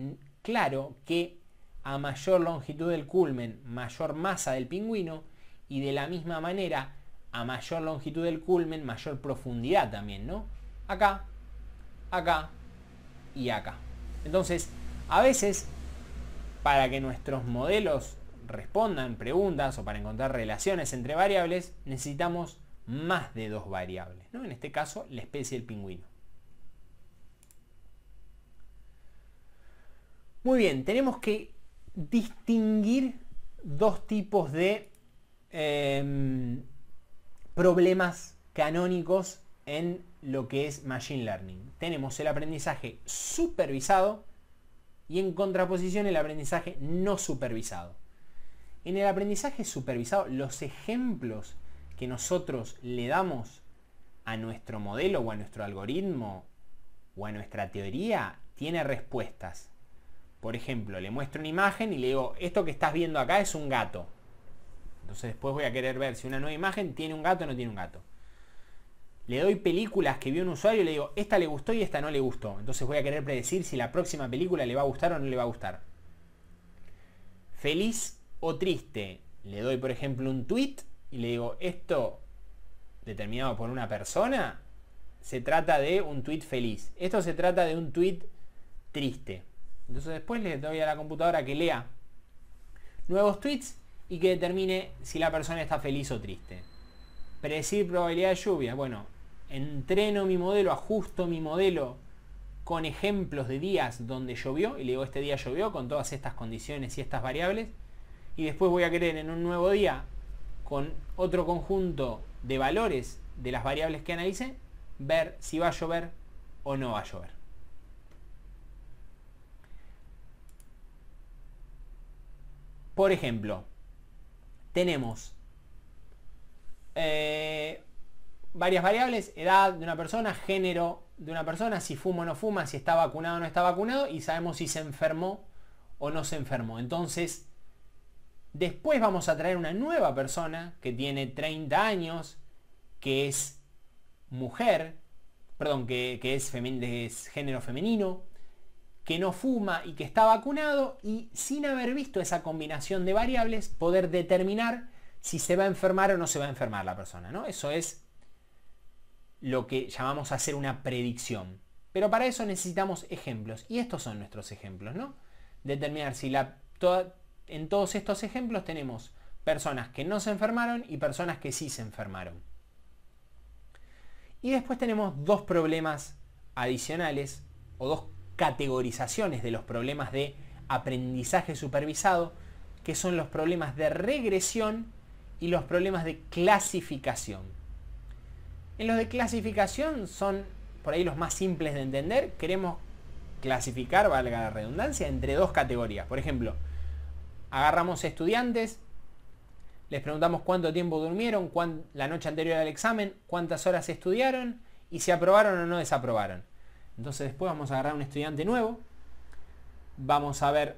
claro que a mayor longitud del culmen, mayor masa del pingüino y de la misma manera, a mayor longitud del culmen, mayor profundidad también, ¿no? Acá, acá y acá. Entonces, a veces, para que nuestros modelos respondan preguntas o para encontrar relaciones entre variables, necesitamos más de dos variables, ¿no? En este caso, la especie del pingüino. Muy bien, tenemos que distinguir dos tipos de em, problemas canónicos en lo que es Machine Learning. Tenemos el aprendizaje supervisado y en contraposición el aprendizaje no supervisado. En el aprendizaje supervisado, los ejemplos que nosotros le damos a nuestro modelo o a nuestro algoritmo o a nuestra teoría tiene respuestas. Por ejemplo, le muestro una imagen y le digo, esto que estás viendo acá es un gato. Entonces después voy a querer ver si una nueva imagen tiene un gato o no tiene un gato. Le doy películas que vio un usuario y le digo, esta le gustó y esta no le gustó. Entonces voy a querer predecir si la próxima película le va a gustar o no le va a gustar. Feliz o triste. Le doy, por ejemplo, un tweet y le digo, esto determinado por una persona, se trata de un tweet feliz. Esto se trata de un tweet triste. Entonces después le doy a la computadora que lea nuevos tweets y que determine si la persona está feliz o triste. Predecir probabilidad de lluvia. Bueno, entreno mi modelo, ajusto mi modelo con ejemplos de días donde llovió y le digo este día llovió con todas estas condiciones y estas variables y después voy a querer en un nuevo día con otro conjunto de valores de las variables que analice ver si va a llover o no va a llover. Por ejemplo, tenemos eh, varias variables, edad de una persona, género de una persona, si fuma o no fuma, si está vacunado o no está vacunado, y sabemos si se enfermó o no se enfermó. Entonces, después vamos a traer una nueva persona que tiene 30 años, que es mujer, perdón, que, es, es género femenino, que no fuma y que está vacunado y sin haber visto esa combinación de variables poder determinar si se va a enfermar o no se va a enfermar la persona. ¿no? Eso es lo que llamamos hacer una predicción. Pero para eso necesitamos ejemplos y estos son nuestros ejemplos. ¿no? Determinar si la, en todos estos ejemplos tenemos personas que no se enfermaron y personas que sí se enfermaron. Y después tenemos dos problemas adicionales o dos categorizaciones de los problemas de aprendizaje supervisado, que son los problemas de regresión y los problemas de clasificación. En los de clasificación son por ahí los más simples de entender. Queremos clasificar, valga la redundancia, entre dos categorías. Por ejemplo, agarramos estudiantes, les preguntamos cuánto tiempo durmieron, cuán, la noche anterior al examen, cuántas horas estudiaron y si aprobaron o no desaprobaron. Entonces después vamos a agarrar un estudiante nuevo, vamos a ver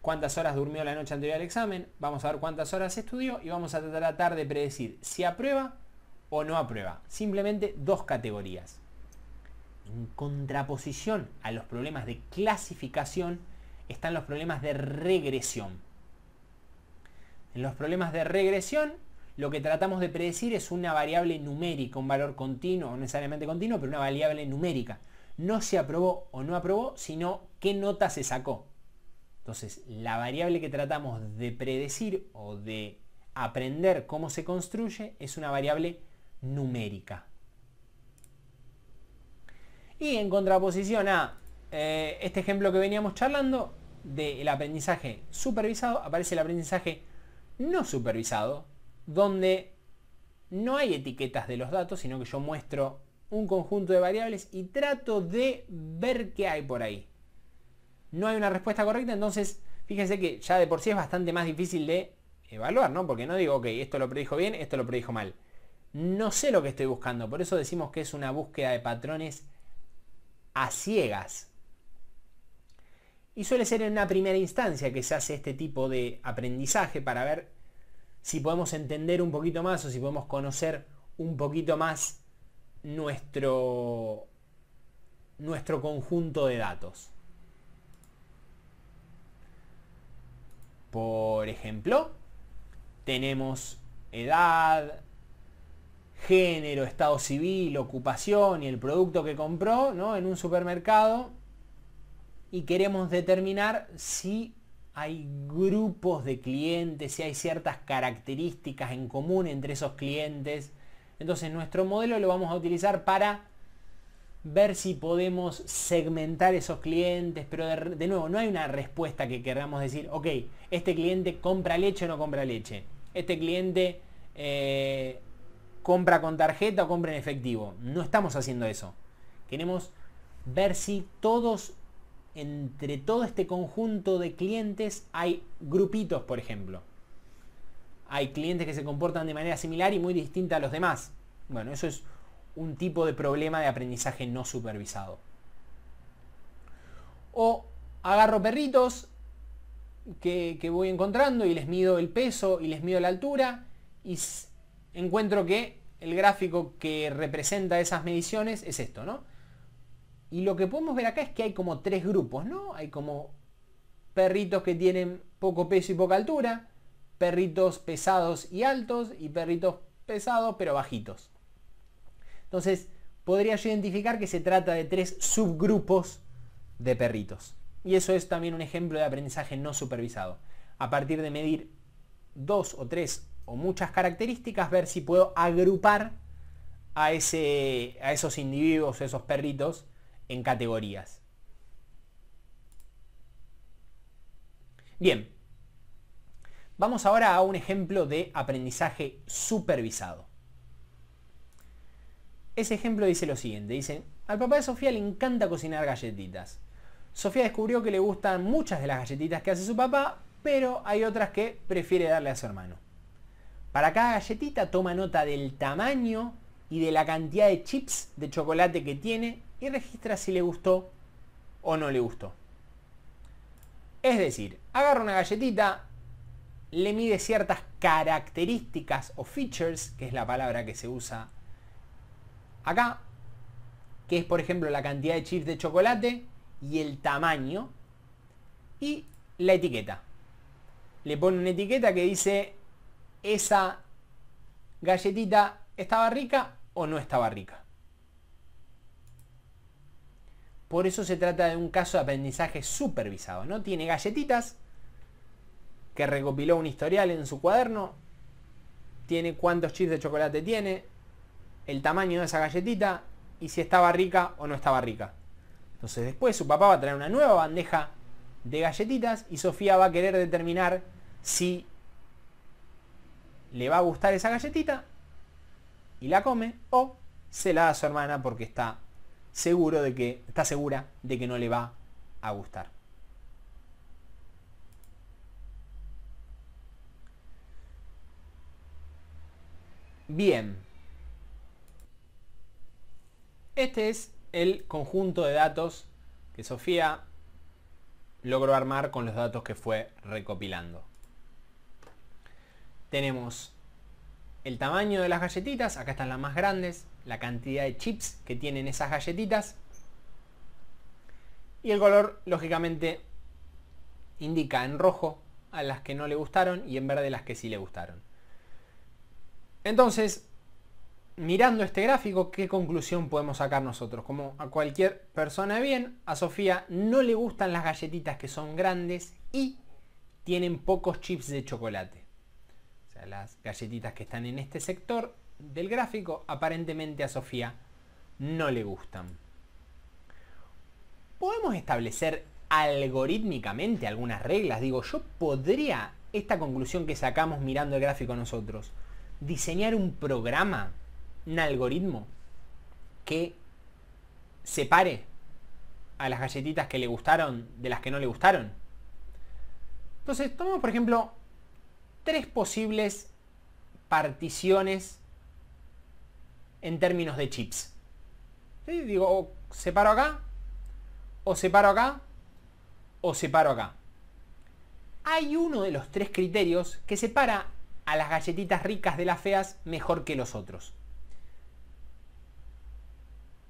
cuántas horas durmió la noche anterior al examen, vamos a ver cuántas horas estudió y vamos a tratar de predecir si aprueba o no aprueba. Simplemente dos categorías. En contraposición a los problemas de clasificación están los problemas de regresión. En los problemas de regresión lo que tratamos de predecir es una variable numérica, un valor continuo, no necesariamente continuo, pero una variable numérica no se aprobó o no aprobó, sino qué nota se sacó. Entonces, la variable que tratamos de predecir o de aprender cómo se construye es una variable numérica. Y en contraposición a eh, este ejemplo que veníamos charlando del aprendizaje supervisado, aparece el aprendizaje no supervisado, donde no hay etiquetas de los datos, sino que yo muestro un conjunto de variables y trato de ver qué hay por ahí. No hay una respuesta correcta, entonces fíjense que ya de por sí es bastante más difícil de evaluar, ¿no? Porque no digo, ok, esto lo predijo bien, esto lo predijo mal. No sé lo que estoy buscando, por eso decimos que es una búsqueda de patrones a ciegas. Y suele ser en una primera instancia que se hace este tipo de aprendizaje para ver si podemos entender un poquito más o si podemos conocer un poquito más nuestro, nuestro conjunto de datos. Por ejemplo, tenemos edad, género, estado civil, ocupación y el producto que compró ¿no? en un supermercado. Y queremos determinar si hay grupos de clientes, si hay ciertas características en común entre esos clientes entonces nuestro modelo lo vamos a utilizar para ver si podemos segmentar esos clientes, pero de, nuevo, no hay una respuesta que queramos decir, ok, este cliente compra leche o no compra leche, este cliente eh, compra con tarjeta o compra en efectivo. No estamos haciendo eso. Queremos ver si todos, entre todo este conjunto de clientes, hay grupitos, por ejemplo hay clientes que se comportan de manera similar y muy distinta a los demás. Bueno, eso es un tipo de problema de aprendizaje no supervisado. O agarro perritos que, voy encontrando y les mido el peso y les mido la altura y encuentro que el gráfico que representa esas mediciones es esto, ¿no? Y lo que podemos ver acá es que hay como tres grupos, ¿no? Hay como perritos que tienen poco peso y poca altura, perritos pesados y altos y perritos pesados pero bajitos. Entonces, podría yo identificar que se trata de tres subgrupos de perritos. Y eso es también un ejemplo de aprendizaje no supervisado. A partir de medir dos o tres o muchas características, ver si puedo agrupar a, a esos individuos, a esos perritos, en categorías. Bien, Vamos ahora a un ejemplo de aprendizaje supervisado. Ese ejemplo dice lo siguiente, dice, al papá de Sofía le encanta cocinar galletitas. Sofía descubrió que le gustan muchas de las galletitas que hace su papá, pero hay otras que prefiere darle a su hermano. Para cada galletita toma nota del tamaño y de la cantidad de chips de chocolate que tiene y registra si le gustó o no le gustó. Es decir, agarra una galletita, le mide ciertas características o features, que es la palabra que se usa acá, que es por ejemplo la cantidad de chips de chocolate y el tamaño y la etiqueta. Le pone una etiqueta que dice esa galletita estaba rica o no estaba rica. Por eso se trata de un caso de aprendizaje supervisado. No tiene galletitas, que recopiló un historial en su cuaderno, tiene cuántos chips de chocolate tiene, el tamaño de esa galletita y si estaba rica o no estaba rica. Entonces después su papá va a traer una nueva bandeja de galletitas y Sofía va a querer determinar si le va a gustar esa galletita y la come o se la da a su hermana porque está seguro de que está segura de que no le va a gustar. Bien. Este es el conjunto de datos que Sofía logró armar con los datos que fue recopilando. Tenemos el tamaño de las galletitas, acá están las más grandes, la cantidad de chips que tienen esas galletitas y el color lógicamente indica en rojo a las que no le gustaron y en verde las que sí le gustaron. Entonces, mirando este gráfico, ¿qué conclusión podemos sacar nosotros? Como a cualquier persona bien, a Sofía no le gustan las galletitas que son grandes y tienen pocos chips de chocolate. O sea, las galletitas que están en este sector del gráfico, aparentemente a Sofía no le gustan. ¿Podemos establecer algorítmicamente algunas reglas? Digo, yo podría esta conclusión que sacamos mirando el gráfico nosotros diseñar un programa, un algoritmo que separe a las galletitas que le gustaron de las que no le gustaron. Entonces, tomemos por ejemplo tres posibles particiones en términos de chips. Digo, o separo acá, o separo acá, o separo acá. Hay uno de los tres criterios que separa a las galletitas ricas de las feas mejor que los otros.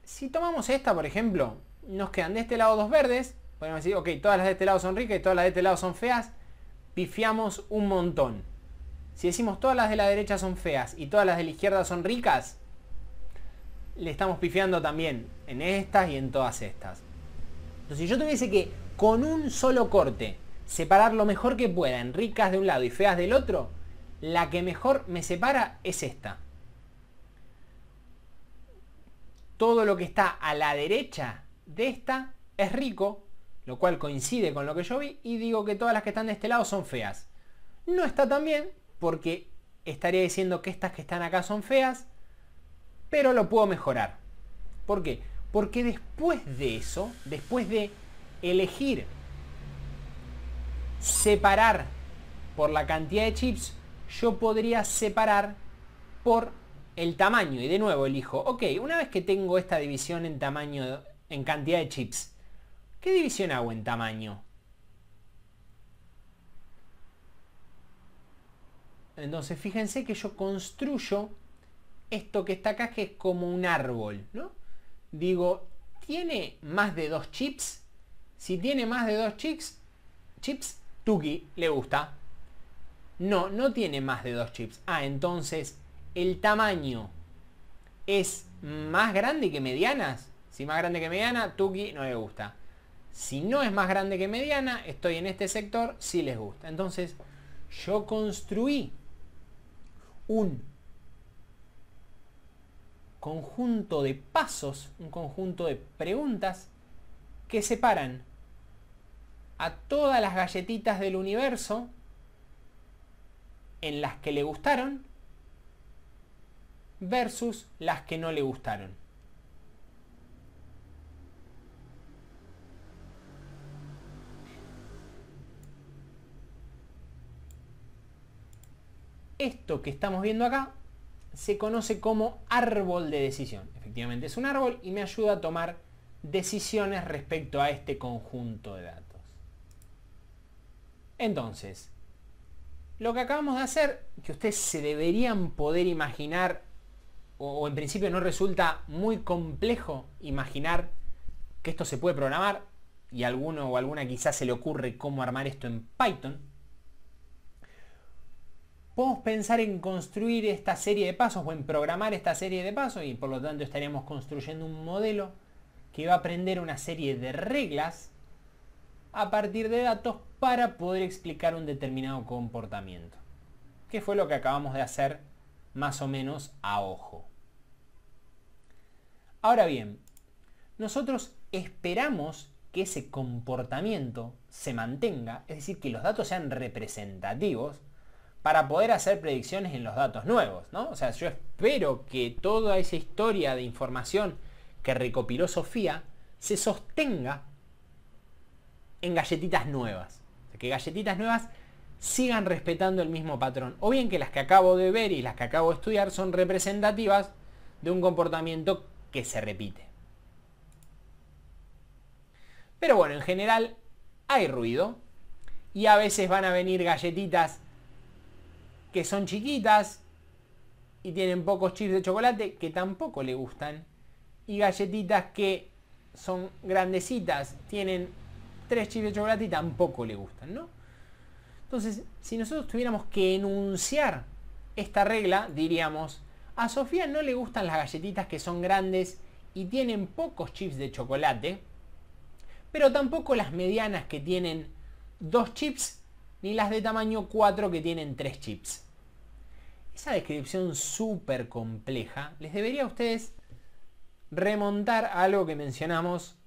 Si tomamos esta, por ejemplo, nos quedan de este lado dos verdes. Podemos decir, ok, todas las de este lado son ricas y todas las de este lado son feas. Pifiamos un montón. Si decimos todas las de la derecha son feas y todas las de la izquierda son ricas, le estamos pifiando también en estas y en todas estas. Entonces, si yo tuviese que con un solo corte separar lo mejor que pueda en ricas de un lado y feas del otro, la que mejor me separa es esta. Todo lo que está a la derecha de esta es rico, lo cual coincide con lo que yo vi, y digo que todas las que están de este lado son feas. No está tan bien, porque estaría diciendo que estas que están acá son feas, pero lo puedo mejorar. ¿Por qué? Porque después de eso, después de elegir separar por la cantidad de chips, yo podría separar por el tamaño. Y de nuevo elijo, ok, una vez que tengo esta división en tamaño, en cantidad de chips, ¿qué división hago en tamaño? Entonces fíjense que yo construyo esto que está acá que es como un árbol, ¿no? Digo, ¿tiene más de dos chips? Si tiene más de dos chips, chips, Tuki le gusta. No, no tiene más de dos chips. Ah, entonces el tamaño es más grande que medianas. Si más grande que mediana, Tuki no le gusta. Si no es más grande que mediana, estoy en este sector, sí les gusta. Entonces, yo construí un conjunto de pasos, un conjunto de preguntas que separan a todas las galletitas del universo en las que le gustaron versus las que no le gustaron. Esto que estamos viendo acá se conoce como árbol de decisión. Efectivamente es un árbol y me ayuda a tomar decisiones respecto a este conjunto de datos. Entonces, lo que acabamos de hacer, que ustedes se deberían poder imaginar, o, en principio no resulta muy complejo imaginar que esto se puede programar, y a alguno o alguna quizás se le ocurre cómo armar esto en Python, podemos pensar en construir esta serie de pasos o en programar esta serie de pasos y por lo tanto estaríamos construyendo un modelo que va a aprender una serie de reglas a partir de datos para poder explicar un determinado comportamiento. Que fue lo que acabamos de hacer más o menos a ojo. Ahora bien, nosotros esperamos que ese comportamiento se mantenga, es decir, que los datos sean representativos para poder hacer predicciones en los datos nuevos, ¿no? O sea, yo espero que toda esa historia de información que recopiló Sofía se sostenga en galletitas nuevas. O sea, que galletitas nuevas sigan respetando el mismo patrón. O bien que las que acabo de ver y las que acabo de estudiar son representativas de un comportamiento que se repite. Pero bueno, en general hay ruido y a veces van a venir galletitas que son chiquitas y tienen pocos chips de chocolate que tampoco le gustan y galletitas que son grandecitas, tienen tres chips de chocolate y tampoco le gustan, ¿no? Entonces, si nosotros tuviéramos que enunciar esta regla, diríamos, a Sofía no le gustan las galletitas que son grandes y tienen pocos chips de chocolate, pero tampoco las medianas que tienen dos chips, ni las de tamaño 4 que tienen tres chips. Esa descripción súper compleja les debería a ustedes remontar a algo que mencionamos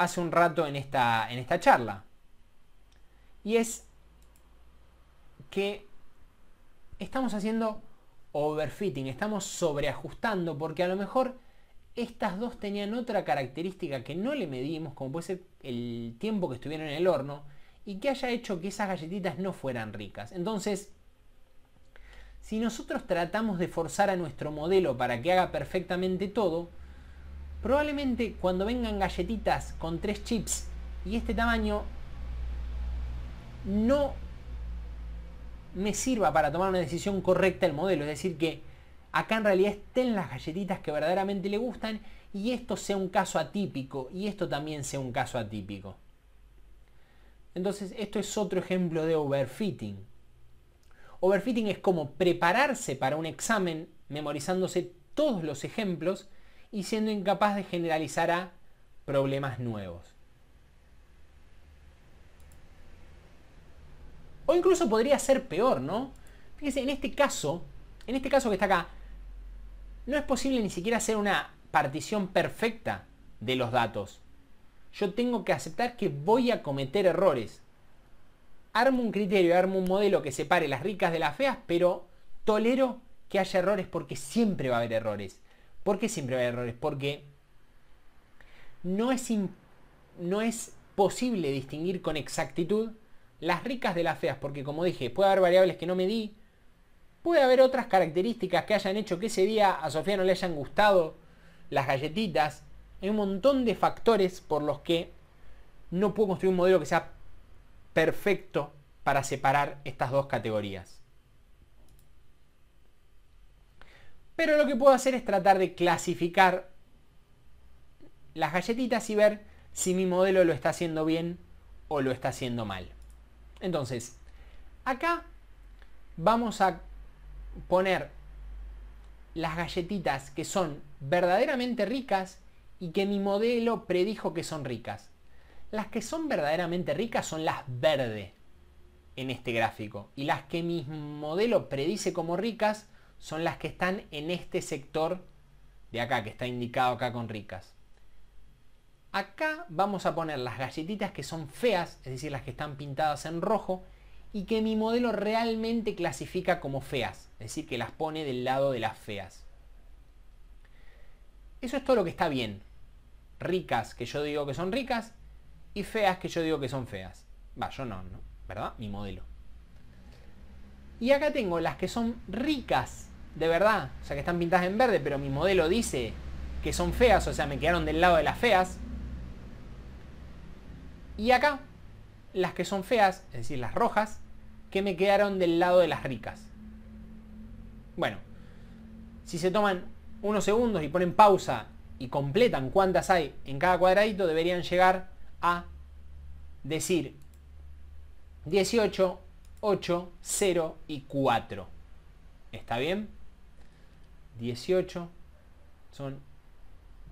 hace un rato en esta, en esta charla. Y es que estamos haciendo overfitting, estamos sobreajustando porque a lo mejor estas dos tenían otra característica que no le medimos, como puede ser el tiempo que estuvieron en el horno, y que haya hecho que esas galletitas no fueran ricas. Entonces, si nosotros tratamos de forzar a nuestro modelo para que haga perfectamente todo, Probablemente cuando vengan galletitas con tres chips y este tamaño no me sirva para tomar una decisión correcta el modelo. Es decir, que acá en realidad estén las galletitas que verdaderamente le gustan y esto sea un caso atípico y esto también sea un caso atípico. Entonces, esto es otro ejemplo de overfitting. Overfitting es como prepararse para un examen memorizándose todos los ejemplos y siendo incapaz de generalizar a problemas nuevos. O incluso podría ser peor, ¿no? Fíjense, en este caso, en este caso que está acá, no es posible ni siquiera hacer una partición perfecta de los datos. Yo tengo que aceptar que voy a cometer errores. Armo un criterio, armo un modelo que separe las ricas de las feas, pero tolero que haya errores porque siempre va a haber errores. ¿Por qué siempre hay errores? Porque no es, no es posible distinguir con exactitud las ricas de las feas, porque como dije, puede haber variables que no medí, puede haber otras características que hayan hecho que ese día a Sofía no le hayan gustado las galletitas, hay un montón de factores por los que no puedo construir un modelo que sea perfecto para separar estas dos categorías. Pero lo que puedo hacer es tratar de clasificar las galletitas y ver si mi modelo lo está haciendo bien o lo está haciendo mal. Entonces, acá vamos a poner las galletitas que son verdaderamente ricas y que mi modelo predijo que son ricas. Las que son verdaderamente ricas son las verde en este gráfico y las que mi modelo predice como ricas son las que están en este sector de acá, que está indicado acá con ricas. Acá vamos a poner las galletitas que son feas, es decir, las que están pintadas en rojo, y que mi modelo realmente clasifica como feas, es decir, que las pone del lado de las feas. Eso es todo lo que está bien. Ricas que yo digo que son ricas y feas que yo digo que son feas. Va, yo no, no, ¿verdad? Mi modelo. Y acá tengo las que son ricas de verdad, o sea que están pintadas en verde, pero mi modelo dice que son feas, o sea, me quedaron del lado de las feas. Y acá, las que son feas, es decir, las rojas, que me quedaron del lado de las ricas. Bueno, si se toman unos segundos y ponen pausa y completan cuántas hay en cada cuadradito, deberían llegar a decir 18, 8, 0 y 4. ¿Está bien? 18 son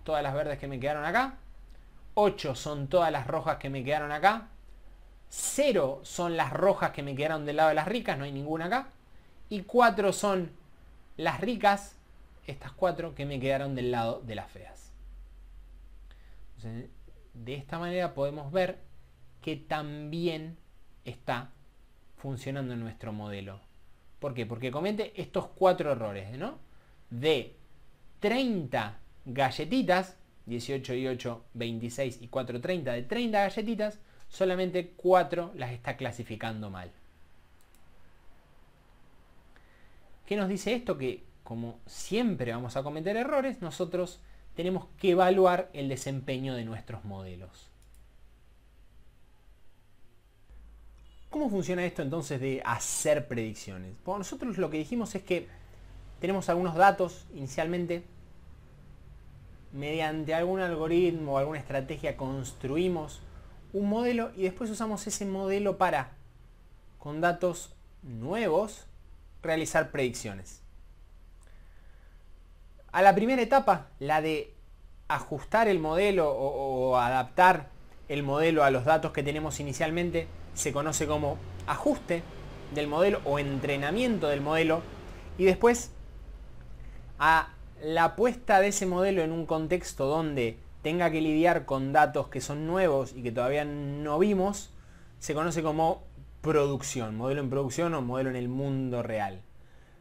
todas las verdes que me quedaron acá. 8 son todas las rojas que me quedaron acá. 0 son las rojas que me quedaron del lado de las ricas, no hay ninguna acá. Y 4 son las ricas, estas 4 que me quedaron del lado de las feas. de esta manera podemos ver que también está funcionando nuestro modelo. ¿Por qué? Porque comete estos cuatro errores, ¿no? de 30 galletitas, 18 y 8, 26 y 4, 30, de 30 galletitas, solamente 4 las está clasificando mal. ¿Qué nos dice esto? Que como siempre vamos a cometer errores, nosotros tenemos que evaluar el desempeño de nuestros modelos. ¿Cómo funciona esto entonces de hacer predicciones? Bueno, nosotros lo que dijimos es que tenemos algunos datos inicialmente. Mediante algún algoritmo o alguna estrategia construimos un modelo y después usamos ese modelo para, con datos nuevos, realizar predicciones. A la primera etapa, la de ajustar el modelo o, adaptar el modelo a los datos que tenemos inicialmente, se conoce como ajuste del modelo o entrenamiento del modelo. Y después a la puesta de ese modelo en un contexto donde tenga que lidiar con datos que son nuevos y que todavía no vimos, se conoce como producción, modelo en producción o modelo en el mundo real.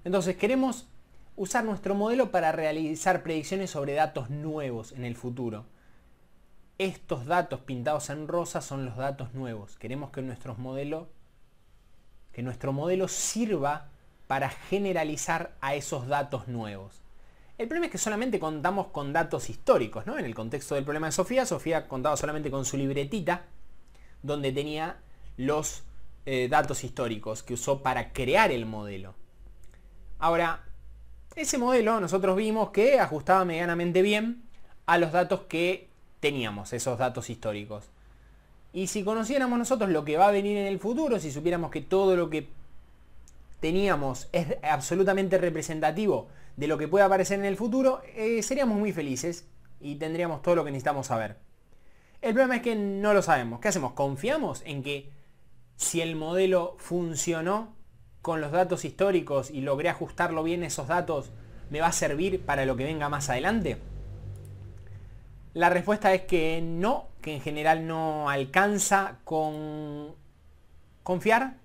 Entonces queremos usar nuestro modelo para realizar predicciones sobre datos nuevos en el futuro. Estos datos pintados en rosa son los datos nuevos. Queremos que, nuestro modelo, que nuestro modelo sirva para generalizar a esos datos nuevos. El problema es que solamente contamos con datos históricos, ¿no? En el contexto del problema de Sofía, Sofía contaba solamente con su libretita, donde tenía los eh, datos históricos que usó para crear el modelo. Ahora, ese modelo nosotros vimos que ajustaba medianamente bien a los datos que teníamos, esos datos históricos. Y si conociéramos nosotros lo que va a venir en el futuro, si supiéramos que todo lo que teníamos es absolutamente representativo de lo que pueda aparecer en el futuro, eh, seríamos muy felices y tendríamos todo lo que necesitamos saber. El problema es que no lo sabemos. ¿Qué hacemos? ¿Confiamos en que si el modelo funcionó con los datos históricos y logré ajustarlo bien esos datos, me va a servir para lo que venga más adelante? La respuesta es que no, que en general no alcanza con confiar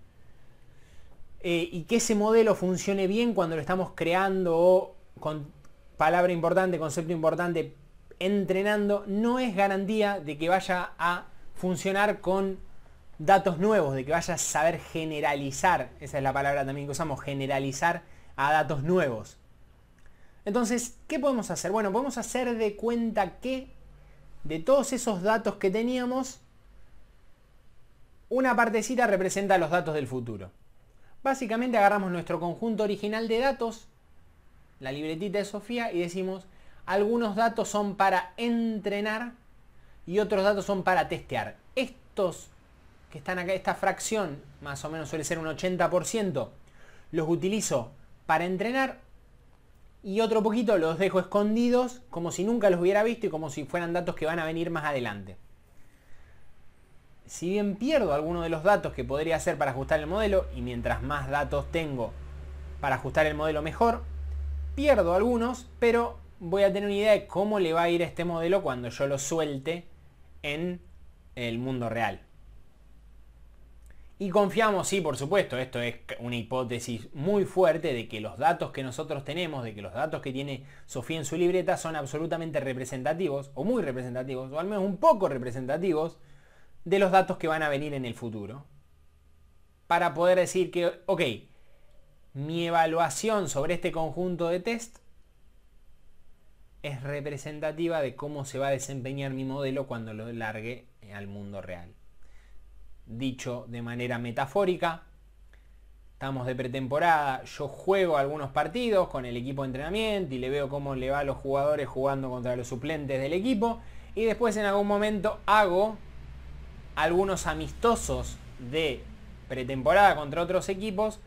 eh, y que ese modelo funcione bien cuando lo estamos creando o con palabra importante, concepto importante, entrenando, no es garantía de que vaya a funcionar con datos nuevos, de que vaya a saber generalizar, esa es la palabra también que usamos, generalizar a datos nuevos. Entonces, ¿qué podemos hacer? Bueno, podemos hacer de cuenta que de todos esos datos que teníamos, una partecita representa los datos del futuro. Básicamente agarramos nuestro conjunto original de datos, la libretita de Sofía, y decimos, algunos datos son para entrenar y otros datos son para testear. Estos que están acá, esta fracción, más o menos suele ser un 80%, los utilizo para entrenar y otro poquito los dejo escondidos como si nunca los hubiera visto y como si fueran datos que van a venir más adelante si bien pierdo alguno de los datos que podría hacer para ajustar el modelo, y mientras más datos tengo para ajustar el modelo mejor, pierdo algunos, pero voy a tener una idea de cómo le va a ir a este modelo cuando yo lo suelte en el mundo real. Y confiamos, sí, por supuesto, esto es una hipótesis muy fuerte de que los datos que nosotros tenemos, de que los datos que tiene Sofía en su libreta son absolutamente representativos, o muy representativos, o al menos un poco representativos, de los datos que van a venir en el futuro. Para poder decir que, ok, mi evaluación sobre este conjunto de test es representativa de cómo se va a desempeñar mi modelo cuando lo largue al mundo real. Dicho de manera metafórica, estamos de pretemporada, yo juego algunos partidos con el equipo de entrenamiento y le veo cómo le va a los jugadores jugando contra los suplentes del equipo y después en algún momento hago algunos amistosos de pretemporada contra otros equipos,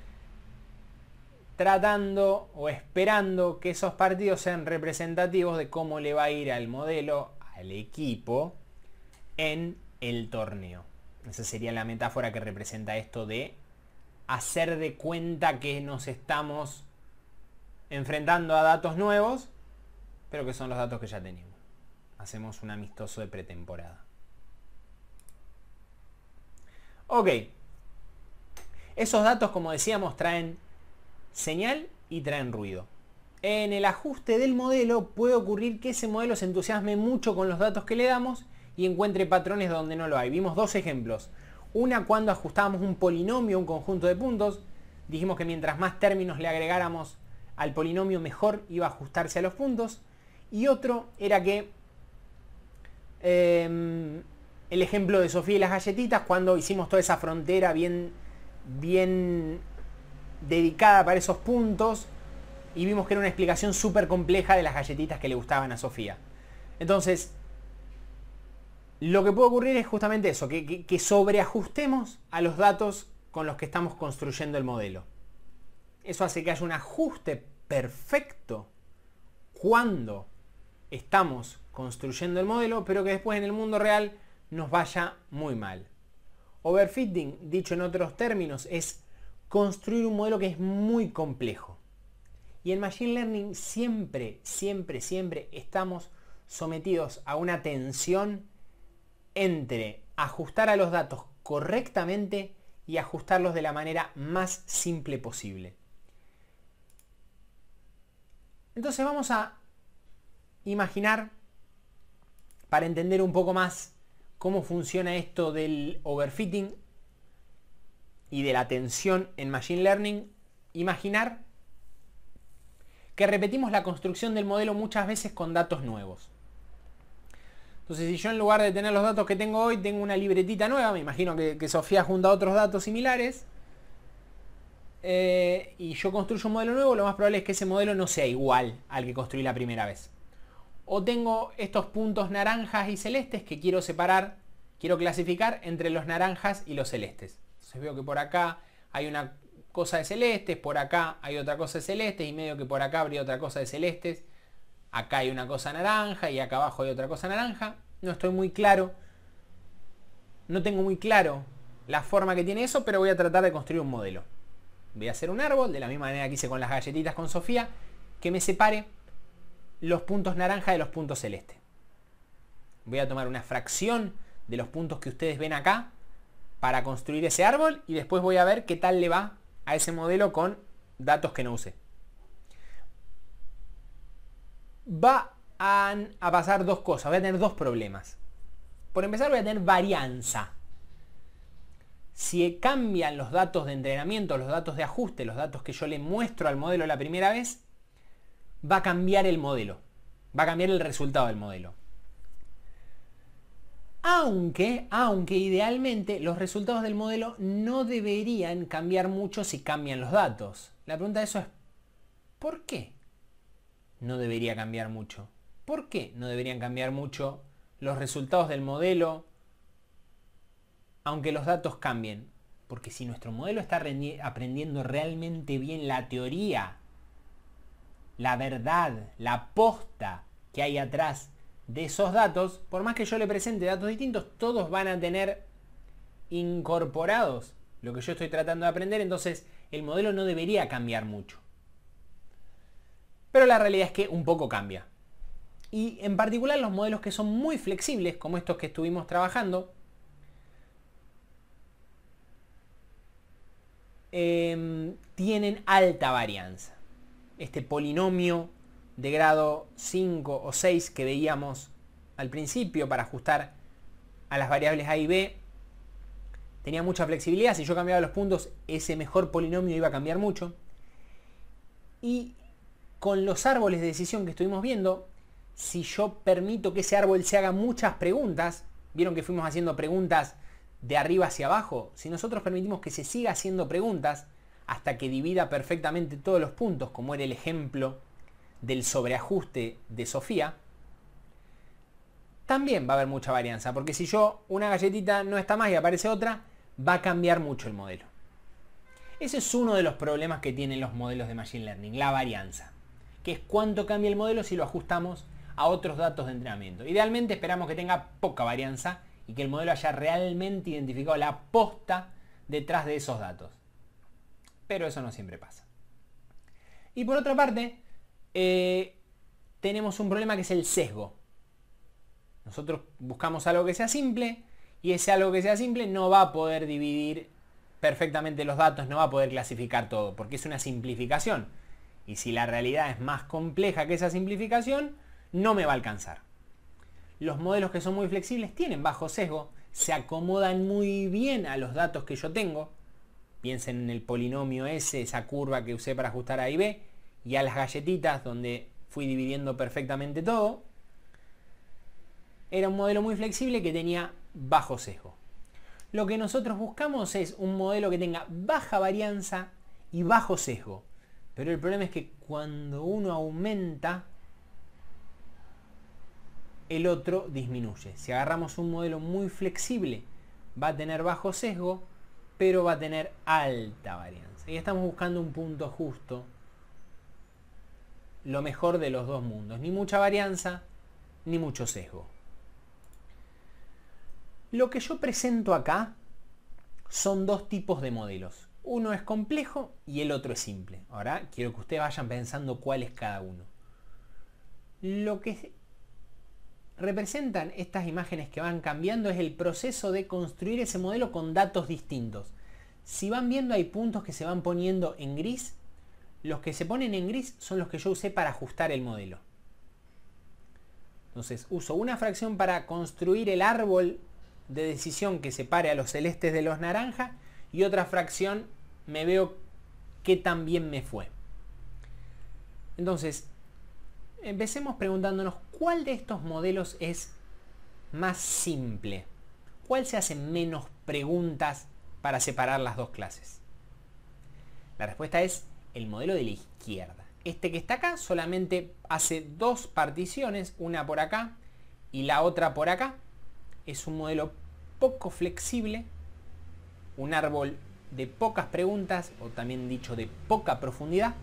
tratando o esperando que esos partidos sean representativos de cómo le va a ir al modelo, al equipo, en el torneo. Esa sería la metáfora que representa esto de hacer de cuenta que nos estamos enfrentando a datos nuevos, pero que son los datos que ya tenemos Hacemos un amistoso de pretemporada. Ok. Esos datos, como decíamos, traen señal y traen ruido. En el ajuste del modelo puede ocurrir que ese modelo se entusiasme mucho con los datos que le damos y encuentre patrones donde no lo hay. Vimos dos ejemplos. Una cuando ajustábamos un polinomio, un conjunto de puntos. Dijimos que mientras más términos le agregáramos al polinomio mejor iba a ajustarse a los puntos. Y otro era que em, el ejemplo de Sofía y las galletitas, cuando hicimos toda esa frontera bien, bien dedicada para esos puntos y vimos que era una explicación súper compleja de las galletitas que le gustaban a Sofía. Entonces, lo que puede ocurrir es justamente eso, que, que sobreajustemos a los datos con los que estamos construyendo el modelo. Eso hace que haya un ajuste perfecto cuando estamos construyendo el modelo, pero que después en el mundo real nos vaya muy mal. Overfitting, dicho en otros términos, es construir un modelo que es muy complejo. Y en Machine Learning siempre, siempre, siempre estamos sometidos a una tensión entre ajustar a los datos correctamente y ajustarlos de la manera más simple posible. Entonces vamos a imaginar, para entender un poco más cómo funciona esto del overfitting y de la tensión en Machine Learning, imaginar que repetimos la construcción del modelo muchas veces con datos nuevos. Entonces, si yo en lugar de tener los datos que tengo hoy, tengo una libretita nueva, me imagino que, que Sofía junta otros datos similares, eh, y yo construyo un modelo nuevo, lo más probable es que ese modelo no sea igual al que construí la primera vez o tengo estos puntos naranjas y celestes que quiero separar, quiero clasificar entre los naranjas y los celestes. Entonces veo que por acá hay una cosa de celestes, por acá hay otra cosa de celestes y medio que por acá habría otra cosa de celestes. Acá hay una cosa naranja y acá abajo hay otra cosa naranja. No estoy muy claro. No tengo muy claro la forma que tiene eso, pero voy a tratar de construir un modelo. Voy a hacer un árbol, de la misma manera que hice con las galletitas con Sofía, que me separe los puntos naranja de los puntos celeste. Voy a tomar una fracción de los puntos que ustedes ven acá para construir ese árbol y después voy a ver qué tal le va a ese modelo con datos que no use. va a pasar dos cosas, voy a tener dos problemas. Por empezar voy a tener varianza. Si cambian los datos de entrenamiento, los datos de ajuste, los datos que yo le muestro al modelo la primera vez, va a cambiar el modelo, va a cambiar el resultado del modelo. Aunque, aunque idealmente los resultados del modelo no deberían cambiar mucho si cambian los datos. La pregunta de eso es, ¿por qué no debería cambiar mucho? ¿Por qué no deberían cambiar mucho los resultados del modelo aunque los datos cambien? Porque si nuestro modelo está aprendiendo realmente bien la teoría la verdad, la posta que hay atrás de esos datos, por más que yo le presente datos distintos, todos van a tener incorporados lo que yo estoy tratando de aprender, entonces el modelo no debería cambiar mucho. Pero la realidad es que un poco cambia. Y en particular los modelos que son muy flexibles, como estos que estuvimos trabajando, em, tienen alta varianza este polinomio de grado 5 o 6 que veíamos al principio para ajustar a las variables A y B, tenía mucha flexibilidad. Si yo cambiaba los puntos, ese mejor polinomio iba a cambiar mucho. Y con los árboles de decisión que estuvimos viendo, si yo permito que ese árbol se haga muchas preguntas, vieron que fuimos haciendo preguntas de arriba hacia abajo, si nosotros permitimos que se siga haciendo preguntas, hasta que divida perfectamente todos los puntos, como era el ejemplo del sobreajuste de Sofía, también va a haber mucha varianza, porque si yo una galletita no está más y aparece otra, va a cambiar mucho el modelo. Ese es uno de los problemas que tienen los modelos de Machine Learning, la varianza, que es cuánto cambia el modelo si lo ajustamos a otros datos de entrenamiento. Idealmente esperamos que tenga poca varianza y que el modelo haya realmente identificado la posta detrás de esos datos pero eso no siempre pasa. Y por otra parte, eh, tenemos un problema que es el sesgo. Nosotros buscamos algo que sea simple y ese algo que sea simple no va a poder dividir perfectamente los datos, no va a poder clasificar todo, porque es una simplificación. Y si la realidad es más compleja que esa simplificación, no me va a alcanzar. Los modelos que son muy flexibles tienen bajo sesgo, se acomodan muy bien a los datos que yo tengo, Piensen en el polinomio S, esa curva que usé para ajustar A y B, y a las galletitas donde fui dividiendo perfectamente todo. Era un modelo muy flexible que tenía bajo sesgo. Lo que nosotros buscamos es un modelo que tenga baja varianza y bajo sesgo. Pero el problema es que cuando uno aumenta, el otro disminuye. Si agarramos un modelo muy flexible, va a tener bajo sesgo, pero va a tener alta varianza. Y estamos buscando un punto justo, lo mejor de los dos mundos, ni mucha varianza, ni mucho sesgo. Lo que yo presento acá son dos tipos de modelos. Uno es complejo y el otro es simple. Ahora quiero que ustedes vayan pensando cuál es cada uno. Lo que representan estas imágenes que van cambiando es el proceso de construir ese modelo con datos distintos. Si van viendo hay puntos que se van poniendo en gris, los que se ponen en gris son los que yo usé para ajustar el modelo. Entonces uso una fracción para construir el árbol de decisión que separe a los celestes de los naranjas y otra fracción me veo que también me fue. Entonces, empecemos preguntándonos cuál de estos modelos es más simple, cuál se hace menos preguntas para separar las dos clases. La respuesta es el modelo de la izquierda. Este que está acá solamente hace dos particiones, una por acá y la otra por acá. Es un modelo poco flexible, un árbol de pocas preguntas o también dicho de poca profundidad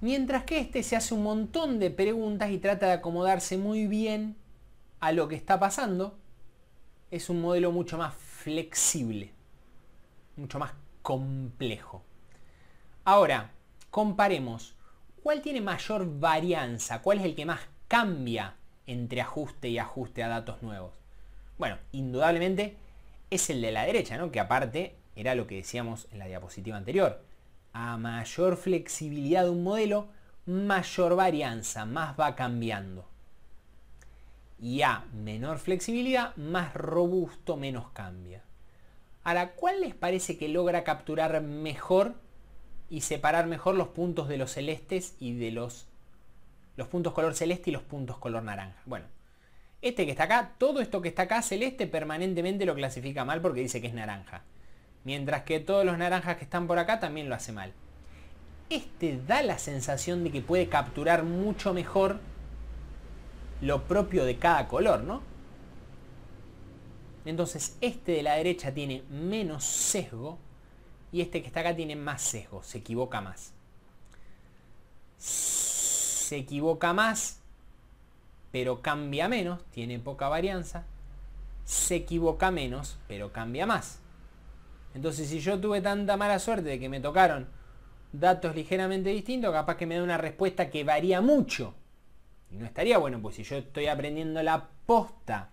Mientras que este se hace un montón de preguntas y trata de acomodarse muy bien a lo que está pasando, es un modelo mucho más flexible, mucho más complejo. Ahora, comparemos. ¿Cuál tiene mayor varianza? ¿Cuál es el que más cambia entre ajuste y ajuste a datos nuevos? Bueno, indudablemente es el de la derecha, Que aparte era lo que decíamos en la diapositiva anterior. A mayor flexibilidad de un modelo, mayor varianza, más va cambiando. Y a menor flexibilidad, más robusto, menos cambia. Ahora, ¿cuál les parece que logra capturar mejor y separar mejor los puntos de los celestes y de los, los puntos color celeste y los puntos color naranja? Bueno, este que está acá, todo esto que está acá celeste permanentemente lo clasifica mal porque dice que es naranja. Mientras que todos los naranjas que están por acá también lo hace mal. Este da la sensación de que puede capturar mucho mejor lo propio de cada color, ¿no? Entonces este de la derecha tiene menos sesgo y este que está acá tiene más sesgo, se equivoca más. Se equivoca más, pero cambia menos, tiene poca varianza. Se equivoca menos, pero cambia más. Entonces, si yo tuve tanta mala suerte de que me tocaron datos ligeramente distintos, capaz que me da una respuesta que varía mucho. Y no estaría bueno, pues si yo estoy aprendiendo la posta,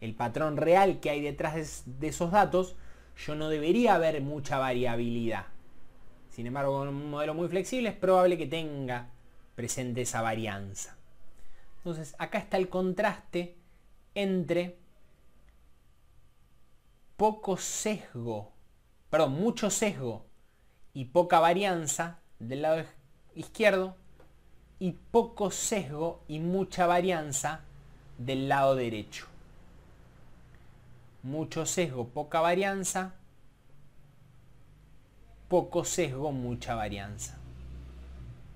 el patrón real que hay detrás de, esos datos, yo no debería haber mucha variabilidad. Sin embargo, con un modelo muy flexible es probable que tenga presente esa varianza. Entonces, acá está el contraste entre poco sesgo perdón, mucho sesgo y poca varianza del lado izquierdo y poco sesgo y mucha varianza del lado derecho. Mucho sesgo, poca varianza. Poco sesgo, mucha varianza.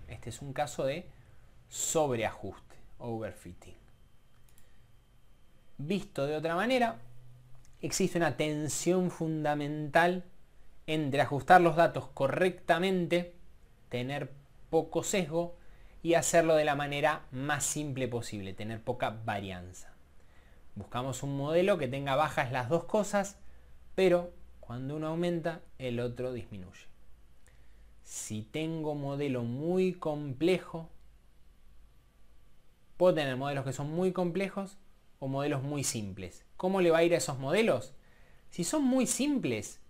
Este es un caso de sobreajuste, overfitting. Visto de otra manera, existe una tensión fundamental entre ajustar los datos correctamente, tener poco sesgo y hacerlo de la manera más simple posible, tener poca varianza. Buscamos un modelo que tenga bajas las dos cosas, pero cuando uno aumenta, el otro disminuye. Si tengo modelo muy complejo, puedo tener modelos que son muy complejos o modelos muy simples. ¿Cómo le va a ir a esos modelos? Si son muy simples,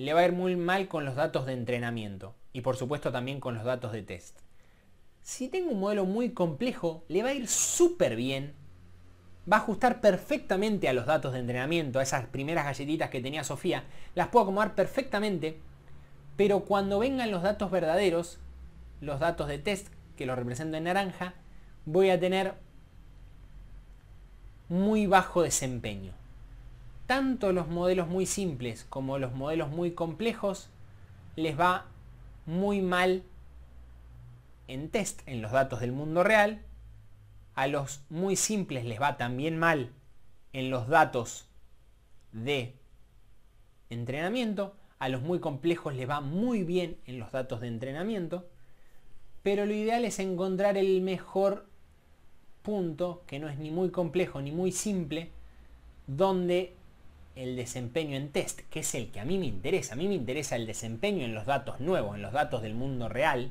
le va a ir muy mal con los datos de entrenamiento y por supuesto también con los datos de test. Si tengo un modelo muy complejo, le va a ir súper bien. Va a ajustar perfectamente a los datos de entrenamiento, a esas primeras galletitas que tenía Sofía, las puedo acomodar perfectamente, pero cuando vengan los datos verdaderos, los datos de test que lo represento en naranja, voy a tener muy bajo desempeño tanto los modelos muy simples como los modelos muy complejos les va muy mal en test, en los datos del mundo real. A los muy simples les va también mal en los datos de entrenamiento. A los muy complejos les va muy bien en los datos de entrenamiento. Pero lo ideal es encontrar el mejor punto, que no es ni muy complejo ni muy simple, donde el desempeño en test, que es el que a mí me interesa. A mí me interesa el desempeño en los datos nuevos, en los datos del mundo real,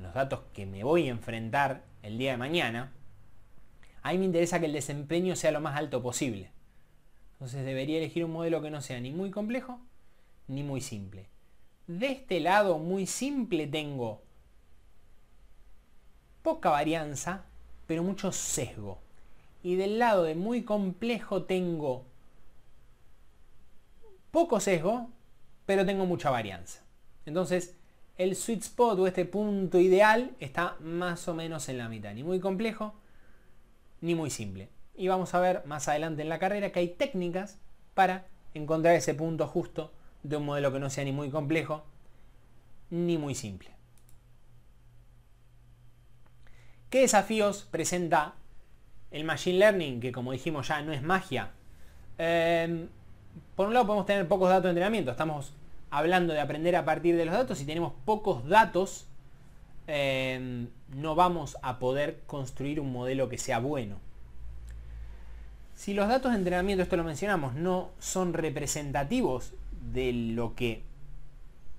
los datos que me voy a enfrentar el día de mañana. A mí me interesa que el desempeño sea lo más alto posible. Entonces debería elegir un modelo que no sea ni muy complejo ni muy simple. De este lado muy simple tengo poca varianza, pero mucho sesgo. Y del lado de muy complejo tengo poco sesgo, pero tengo mucha varianza. Entonces, el sweet spot o este punto ideal está más o menos en la mitad, ni muy complejo ni muy simple. Y vamos a ver más adelante en la carrera que hay técnicas para encontrar ese punto justo de un modelo que no sea ni muy complejo ni muy simple. ¿Qué desafíos presenta el Machine Learning? Que como dijimos ya no es magia. Em, por un lado podemos tener pocos datos de entrenamiento, estamos hablando de aprender a partir de los datos, si tenemos pocos datos, eh, no vamos a poder construir un modelo que sea bueno. Si los datos de entrenamiento, esto lo mencionamos, no son representativos de lo que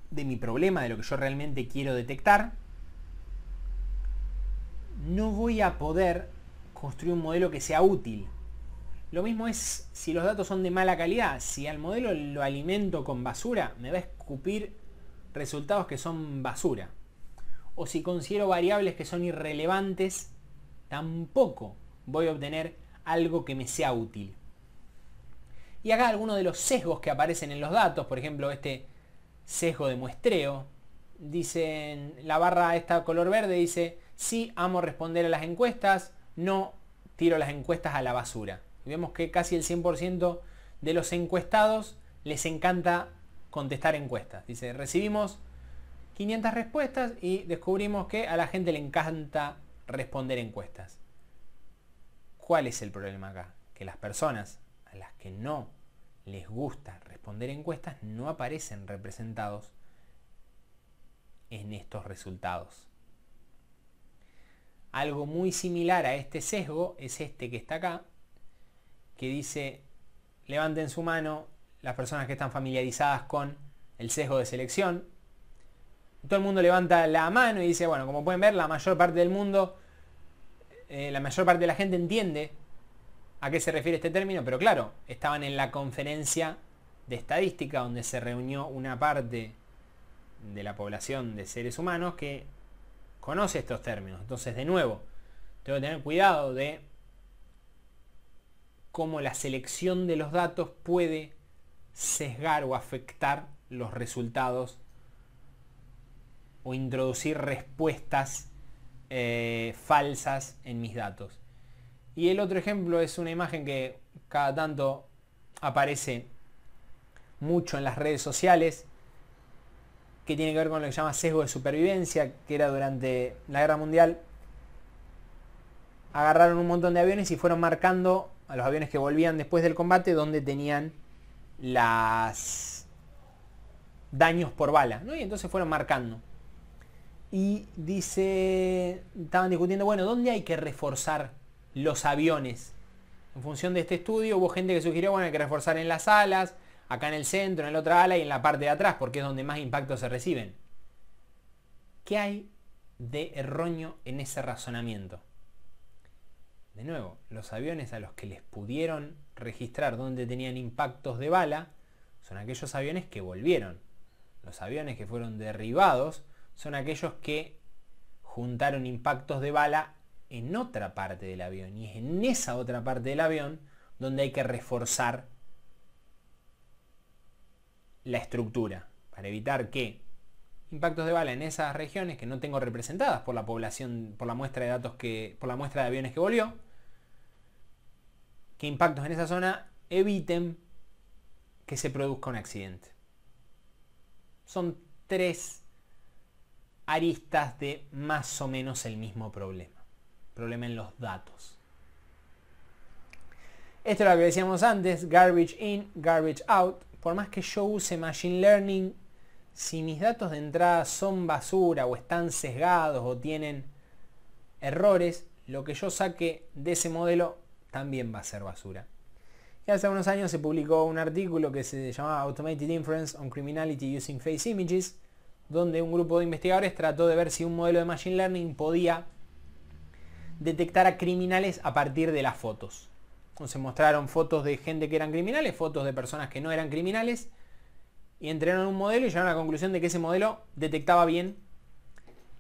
de mi problema, de lo que yo realmente quiero detectar, no voy a poder construir un modelo que sea útil. Lo mismo es si los datos son de mala calidad. Si al modelo lo alimento con basura, me va a escupir resultados que son basura. O si considero variables que son irrelevantes, tampoco voy a obtener algo que me sea útil. Y acá algunos de los sesgos que aparecen en los datos, por ejemplo este sesgo de muestreo, dicen la barra esta color verde dice, sí amo responder a las encuestas, no tiro las encuestas a la basura vemos que casi el 100% de los encuestados les encanta contestar encuestas. Dice, recibimos 500 respuestas y descubrimos que a la gente le encanta responder encuestas. ¿Cuál es el problema acá? Que las personas a las que no les gusta responder encuestas no aparecen representados en estos resultados. Algo muy similar a este sesgo es este que está acá, que dice, levanten su mano las personas que están familiarizadas con el sesgo de selección. Todo el mundo levanta la mano y dice, bueno, como pueden ver, la mayor parte del mundo, eh, la mayor parte de la gente entiende a qué se refiere este término, pero claro, estaban en la conferencia de estadística donde se reunió una parte de la población de seres humanos que conoce estos términos. Entonces, de nuevo, tengo que tener cuidado de cómo la selección de los datos puede sesgar o afectar los resultados o introducir respuestas eh, falsas en mis datos. Y el otro ejemplo es una imagen que cada tanto aparece mucho en las redes sociales, que tiene que ver con lo que se llama sesgo de supervivencia, que era durante la Guerra Mundial. Agarraron un montón de aviones y fueron marcando a los aviones que volvían después del combate donde tenían las daños por bala, Y entonces fueron marcando. Y dice, estaban discutiendo, bueno, ¿dónde hay que reforzar los aviones? En función de este estudio hubo gente que sugirió, bueno, hay que reforzar en las alas, acá en el centro, en la otra ala y en la parte de atrás, porque es donde más impactos se reciben. ¿Qué hay de erróneo en ese razonamiento? De nuevo, los aviones a los que les pudieron registrar dónde tenían impactos de bala son aquellos aviones que volvieron. Los aviones que fueron derribados son aquellos que juntaron impactos de bala en otra parte del avión. Y es en esa otra parte del avión donde hay que reforzar la estructura para evitar que impactos de bala en esas regiones que no tengo representadas por la población, por la muestra de datos que, por la muestra de aviones que volvió, que impactos en esa zona eviten que se produzca un accidente. Son tres aristas de más o menos el mismo problema. Problema en los datos. Esto es lo que decíamos antes, garbage in, garbage out. Por más que yo use Machine Learning, si mis datos de entrada son basura o están sesgados o tienen errores, lo que yo saque de ese modelo también va a ser basura. Y hace unos años se publicó un artículo que se llamaba Automated Inference on Criminality Using Face Images, donde un grupo de investigadores trató de ver si un modelo de Machine Learning podía detectar a criminales a partir de las fotos. Entonces mostraron fotos de gente que eran criminales, fotos de personas que no eran criminales, y entrenaron un modelo y llegaron a la conclusión de que ese modelo detectaba bien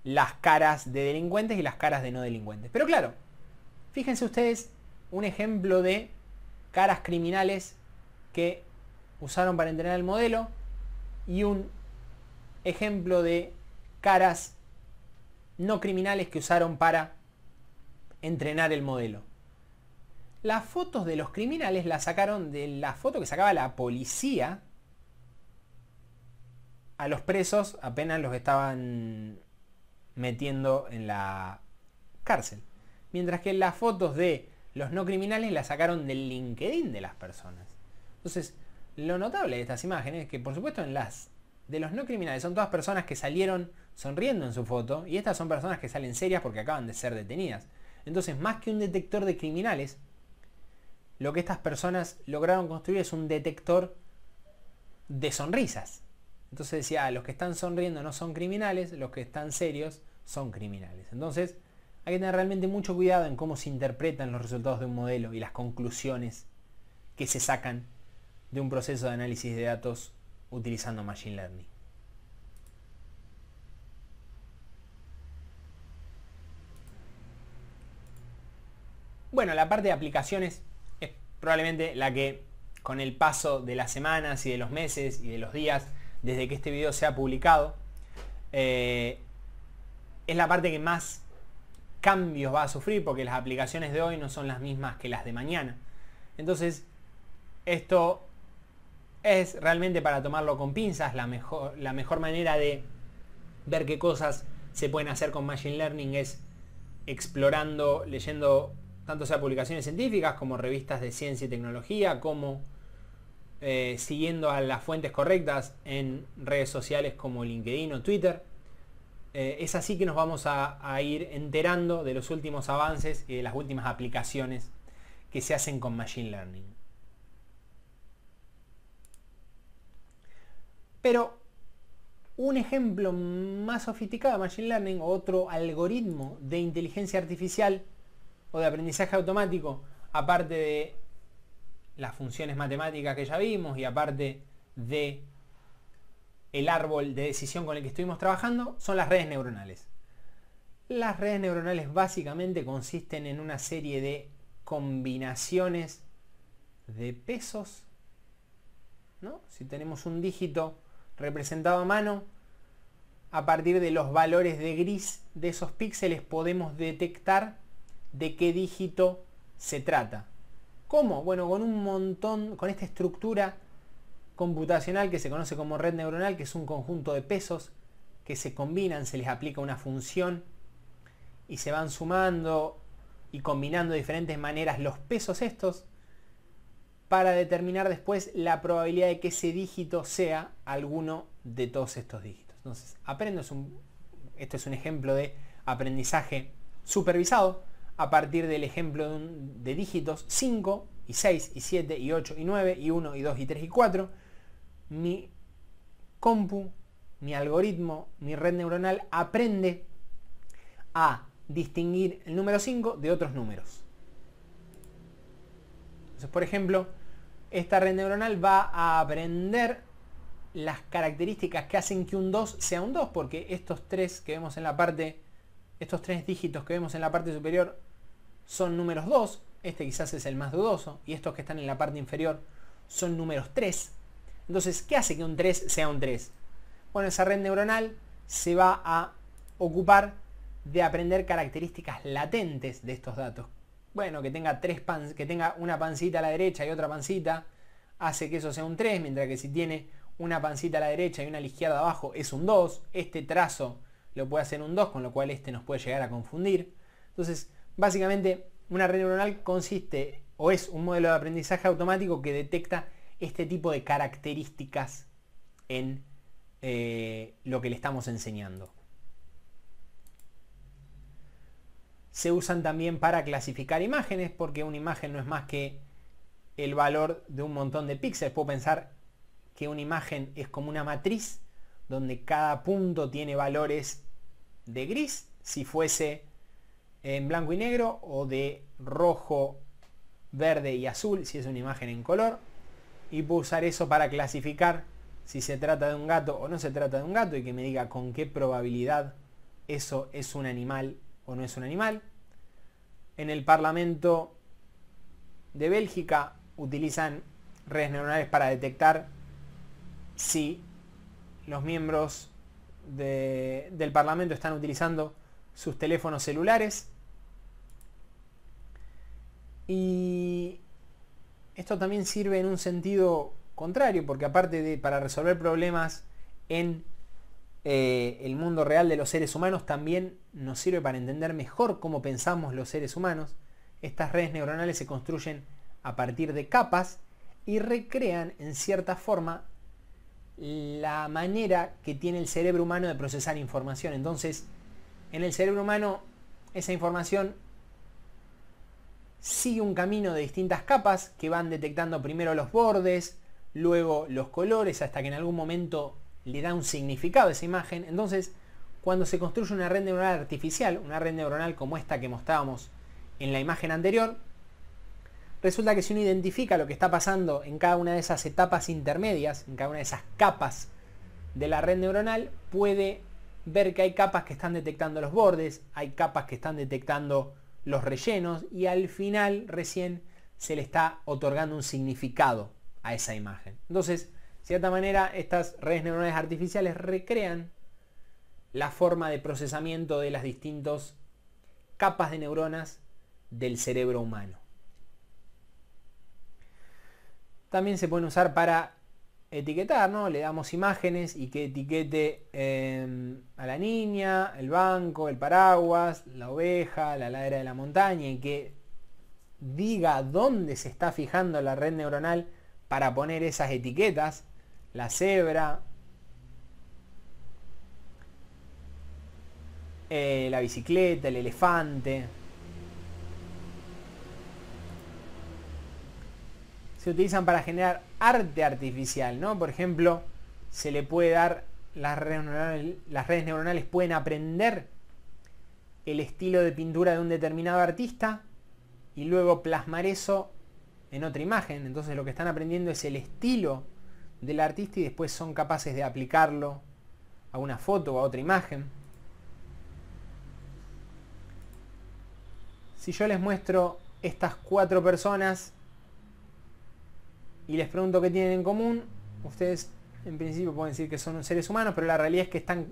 las caras de delincuentes y las caras de no delincuentes. Pero claro, fíjense ustedes un ejemplo de caras criminales que usaron para entrenar el modelo y un ejemplo de caras no criminales que usaron para entrenar el modelo. Las fotos de los criminales las sacaron de la foto que sacaba la policía a los presos apenas los estaban metiendo en la cárcel. Mientras que las fotos de los no criminales la sacaron del LinkedIn de las personas. Entonces, lo notable de estas imágenes es que, por supuesto, en las de los no criminales son todas personas que salieron sonriendo en su foto y estas son personas que salen serias porque acaban de ser detenidas. Entonces, más que un detector de criminales, lo que estas personas lograron construir es un detector de sonrisas. Entonces decía, ah, los que están sonriendo no son criminales, los que están serios son criminales. Entonces, hay que tener realmente mucho cuidado en cómo se interpretan los resultados de un modelo y las conclusiones que se sacan de un proceso de análisis de datos utilizando Machine Learning. Bueno, la parte de aplicaciones es probablemente la que con el paso de las semanas y de los meses y de los días desde que este video sea publicado, eh, es la parte que más cambios va a sufrir porque las aplicaciones de hoy no son las mismas que las de mañana. Entonces, esto es realmente para tomarlo con pinzas la mejor, la mejor manera de ver qué cosas se pueden hacer con Machine Learning es explorando, leyendo tanto sea publicaciones científicas como revistas de ciencia y tecnología, como eh, siguiendo a las fuentes correctas en redes sociales como LinkedIn o Twitter. Eh, es así que nos vamos a, a, ir enterando de los últimos avances y de las últimas aplicaciones que se hacen con Machine Learning. Pero un ejemplo más sofisticado de Machine Learning o otro algoritmo de inteligencia artificial o de aprendizaje automático, aparte de las funciones matemáticas que ya vimos y aparte de el árbol de decisión con el que estuvimos trabajando son las redes neuronales. Las redes neuronales básicamente consisten en una serie de combinaciones de pesos. Si tenemos un dígito representado a mano, a partir de los valores de gris de esos píxeles podemos detectar de qué dígito se trata. ¿Cómo? Bueno, con un montón, con esta estructura computacional que se conoce como red neuronal, que es un conjunto de pesos que se combinan, se les aplica una función y se van sumando y combinando de diferentes maneras los pesos estos para determinar después la probabilidad de que ese dígito sea alguno de todos estos dígitos. Entonces, aprendo es un, esto es un ejemplo de aprendizaje supervisado a partir del ejemplo de dígitos 5 y 6 y 7 y 8 y 9 y 1 y 2 y 3 y 4 mi compu, mi algoritmo, mi red neuronal aprende a distinguir el número 5 de otros números. Entonces, por ejemplo, esta red neuronal va a aprender las características que hacen que un 2 sea un 2, porque estos tres que vemos en la parte, estos tres dígitos que vemos en la parte superior son números 2, este quizás es el más dudoso, y estos que están en la parte inferior son números 3. Entonces, ¿qué hace que un 3 sea un 3? Bueno, esa red neuronal se va a ocupar de aprender características latentes de estos datos. Bueno, que tenga, tres que tenga una pancita a la derecha y otra pancita hace que eso sea un 3, mientras que si tiene una pancita a la derecha y una a la izquierda abajo es un 2. Este trazo lo puede hacer un 2, con lo cual este nos puede llegar a confundir. Entonces, básicamente, una red neuronal consiste o es un modelo de aprendizaje automático que detecta este tipo de características en eh, lo que le estamos enseñando. Se usan también para clasificar imágenes porque una imagen no es más que el valor de un montón de píxeles. Puedo pensar que una imagen es como una matriz donde cada punto tiene valores de gris si fuese en blanco y negro o de rojo, verde y azul si es una imagen en color y puedo usar eso para clasificar si se trata de un gato o no se trata de un gato y que me diga con qué probabilidad eso es un animal o no es un animal. En el Parlamento de Bélgica utilizan redes neuronales para detectar si los miembros del Parlamento están utilizando sus teléfonos celulares. Y esto también sirve en un sentido contrario, porque aparte de para resolver problemas en eh, el mundo real de los seres humanos, también nos sirve para entender mejor cómo pensamos los seres humanos. Estas redes neuronales se construyen a partir de capas y recrean en cierta forma la manera que tiene el cerebro humano de procesar información. Entonces, en el cerebro humano esa información sigue un camino de distintas capas que van detectando primero los bordes, luego los colores, hasta que en algún momento le da un significado a esa imagen. Entonces, cuando se construye una red neuronal artificial, una red neuronal como esta que mostrábamos en la imagen anterior, resulta que si uno identifica lo que está pasando en cada una de esas etapas intermedias, en cada una de esas capas de la red neuronal, puede ver que hay capas que están detectando los bordes, hay capas que están detectando los rellenos y al final recién se le está otorgando un significado a esa imagen. Entonces, de cierta manera, estas redes neuronales artificiales recrean la forma de procesamiento de las distintas capas de neuronas del cerebro humano. También se pueden usar para etiquetar, ¿no? Le damos imágenes y que etiquete em, a la niña, el banco, el paraguas, la oveja, la ladera de la montaña y que diga dónde se está fijando la red neuronal para poner esas etiquetas, la cebra, eh, la bicicleta, el elefante. Se utilizan para generar arte artificial, ¿no? Por ejemplo, se le puede dar, las redes neuronales, las redes neuronales pueden aprender el estilo de pintura de un determinado artista y luego plasmar eso en otra imagen. Entonces lo que están aprendiendo es el estilo del artista y después son capaces de aplicarlo a una foto o a otra imagen. Si yo les muestro estas cuatro personas y les pregunto qué tienen en común, ustedes en principio pueden decir que son seres humanos, pero la realidad es que están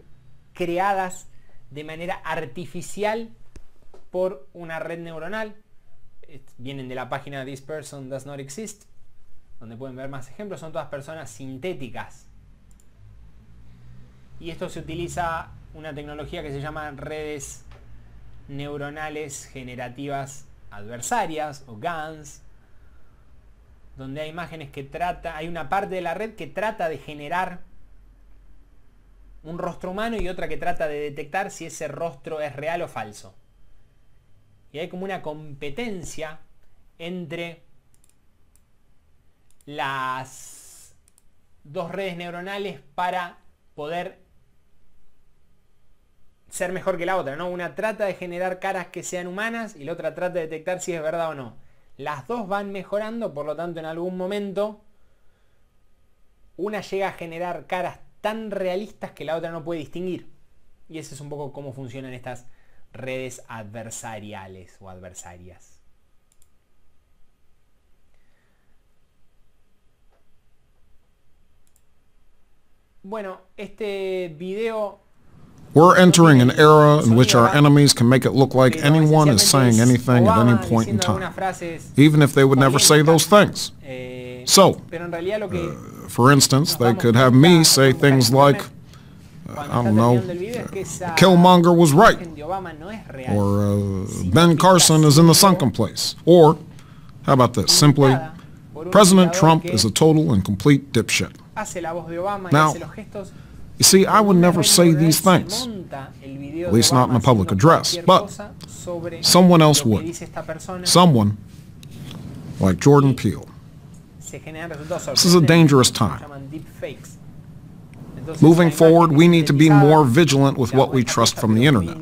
creadas de manera artificial por una red neuronal. Vienen de la página This Person Does Not Exist, donde pueden ver más ejemplos. Son todas personas sintéticas. Y esto se utiliza una tecnología que se llama redes neuronales generativas adversarias o GANs donde hay imágenes que trata, hay una parte de la red que trata de generar un rostro humano y otra que trata de detectar si ese rostro es real o falso. Y hay como una competencia entre las dos redes neuronales para poder ser mejor que la otra, ¿no? Una trata de generar caras que sean humanas y la otra trata de detectar si es verdad o no. Las dos van mejorando, por lo tanto en algún momento una llega a generar caras tan realistas que la otra no puede distinguir. Y ese es un poco cómo funcionan estas redes adversariales o adversarias. Bueno, este video We're entering an era in which our enemies can make it look like anyone is saying anything at any point in time, even if they would never say those things. Eh, so, uh, for instance, they could have me say things like, I don't know, Killmonger was right, or uh, Ben Carson is in the sunken place, or, how about this, simply, President Trump is a total and complete dipshit. Now, you see, I would never say these things, at least not in a public address, but someone else would. Someone like Jordan Peele. This is a dangerous time. Moving forward, we need to be more vigilant with what we trust from the internet.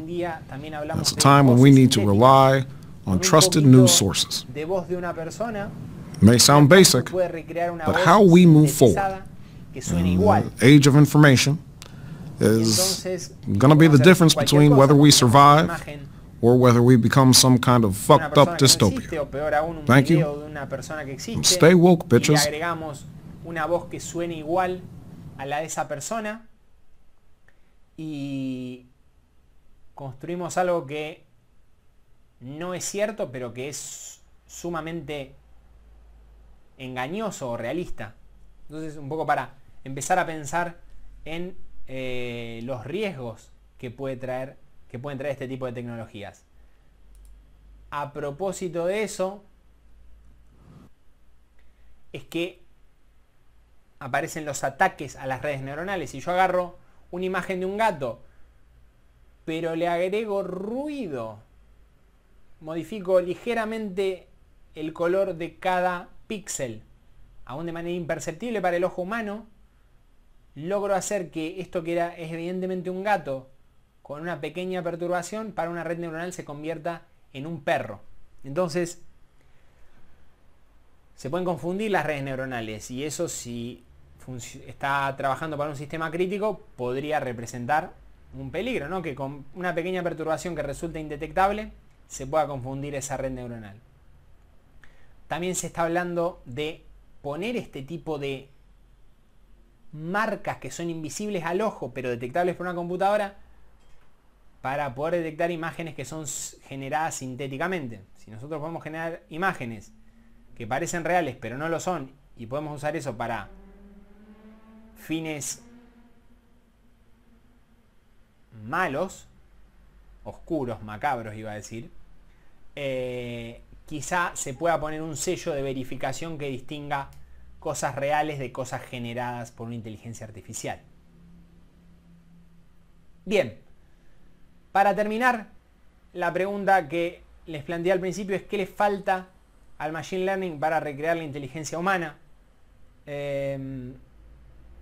It's a time when we need to rely on trusted news sources. It may sound basic, but how we move forward in mm, the age of information is going to be the difference between whether we survive or whether we become some kind of fucked up dystopia. Thank you. Stay woke, bitches. Le agregamos una voz que suene igual a la de esa persona y construimos algo que no es cierto, pero que es sumamente engañoso o realista. Entonces, un poco para empezar a pensar en eh, los riesgos que, puede traer, que pueden traer este tipo de tecnologías. A propósito de eso, es que aparecen los ataques a las redes neuronales. Si yo agarro una imagen de un gato, pero le agrego ruido, modifico ligeramente el color de cada píxel, aún de manera imperceptible para el ojo humano, logro hacer que esto que era es evidentemente un gato, con una pequeña perturbación, para una red neuronal se convierta en un perro. Entonces, se pueden confundir las redes neuronales y eso si está trabajando para un sistema crítico podría representar un peligro, ¿no? que con una pequeña perturbación que resulta indetectable se pueda confundir esa red neuronal. También se está hablando de poner este tipo de marcas que son invisibles al ojo, pero detectables por una computadora, para poder detectar imágenes que son generadas sintéticamente. Si nosotros podemos generar imágenes que parecen reales, pero no lo son, y podemos usar eso para fines malos, oscuros, macabros iba a decir, eh, quizá se pueda poner un sello de verificación que distinga cosas reales de cosas generadas por una inteligencia artificial. Bien, para terminar, la pregunta que les planteé al principio es qué le falta al Machine Learning para recrear la inteligencia humana. Eh,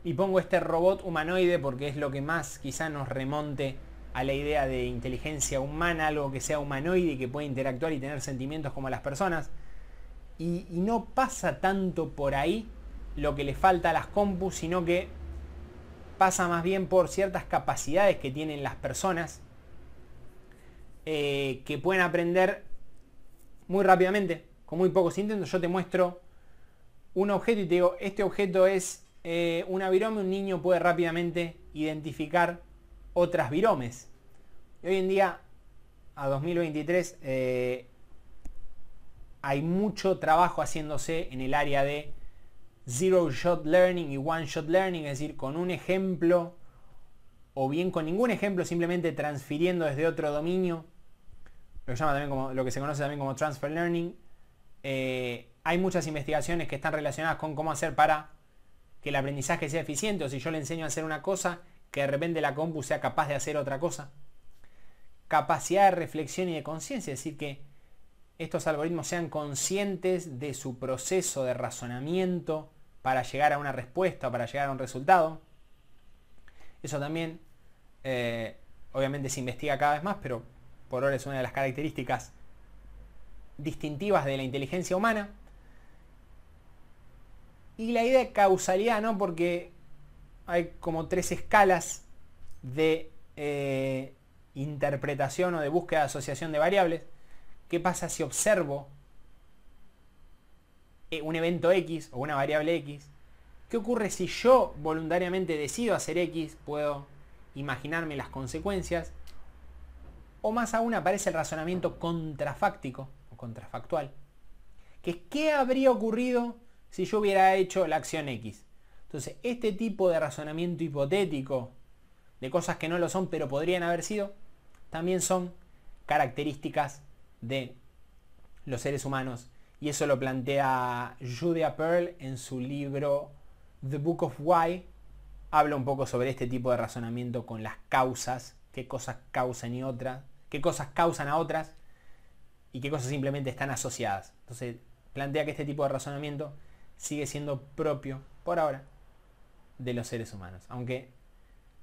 y pongo este robot humanoide porque es lo que más quizá nos remonte a la idea de inteligencia humana, algo que sea humanoide y que pueda interactuar y tener sentimientos como las personas y, no pasa tanto por ahí lo que le falta a las compus, sino que pasa más bien por ciertas capacidades que tienen las personas eh, que pueden aprender muy rápidamente, con muy pocos intentos. Yo te muestro un objeto y te digo, este objeto es eh, una virome, un niño puede rápidamente identificar otras viromes. Y hoy en día, a 2023, hay mucho trabajo haciéndose en el área de zero shot learning y one shot learning, es decir, con un ejemplo o bien con ningún ejemplo, simplemente transfiriendo desde otro dominio, lo, llama también lo que se conoce también como transfer learning. Eh, hay muchas investigaciones que están relacionadas con cómo hacer para que el aprendizaje sea eficiente, o si yo le enseño a hacer una cosa, que de repente la compu sea capaz de hacer otra cosa. Capacidad de reflexión y de conciencia, es decir, que estos algoritmos sean conscientes de su proceso de razonamiento para llegar a una respuesta, para llegar a un resultado. Eso también, eh, obviamente se investiga cada vez más, pero por ahora es una de las características distintivas de la inteligencia humana. Y la idea de causalidad, ¿no? Porque hay como tres escalas de eh, interpretación o de búsqueda de asociación de variables. ¿Qué pasa si observo eh, un evento X o una variable X? ¿Qué ocurre si yo voluntariamente decido hacer X? Puedo imaginarme las consecuencias. O más aún aparece el razonamiento contrafáctico o contrafactual. Que es qué habría ocurrido si yo hubiera hecho la acción X. Entonces, este tipo de razonamiento hipotético, de cosas que no lo son pero podrían haber sido, también son características de los seres humanos. Y eso lo plantea Judea Pearl en su libro The Book of Why. Habla un poco sobre este tipo de razonamiento con las causas, qué cosas causan y otras, qué cosas causan a otras y qué cosas simplemente están asociadas. Entonces plantea que este tipo de razonamiento sigue siendo propio, por ahora, de los seres humanos. Aunque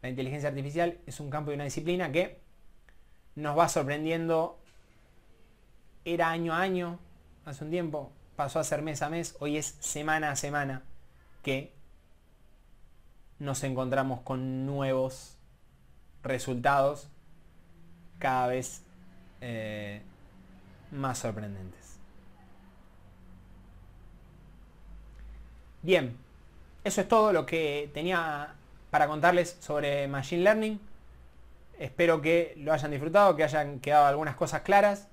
la inteligencia artificial es un campo y una disciplina que nos va sorprendiendo era año a año, hace un tiempo, pasó a ser mes a mes, hoy es semana a semana que nos encontramos con nuevos resultados cada vez eh, más sorprendentes. Bien, eso es todo lo que tenía para contarles sobre Machine Learning. Espero que lo hayan disfrutado, que hayan quedado algunas cosas claras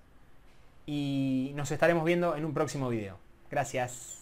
y nos estaremos viendo en un próximo video. Gracias.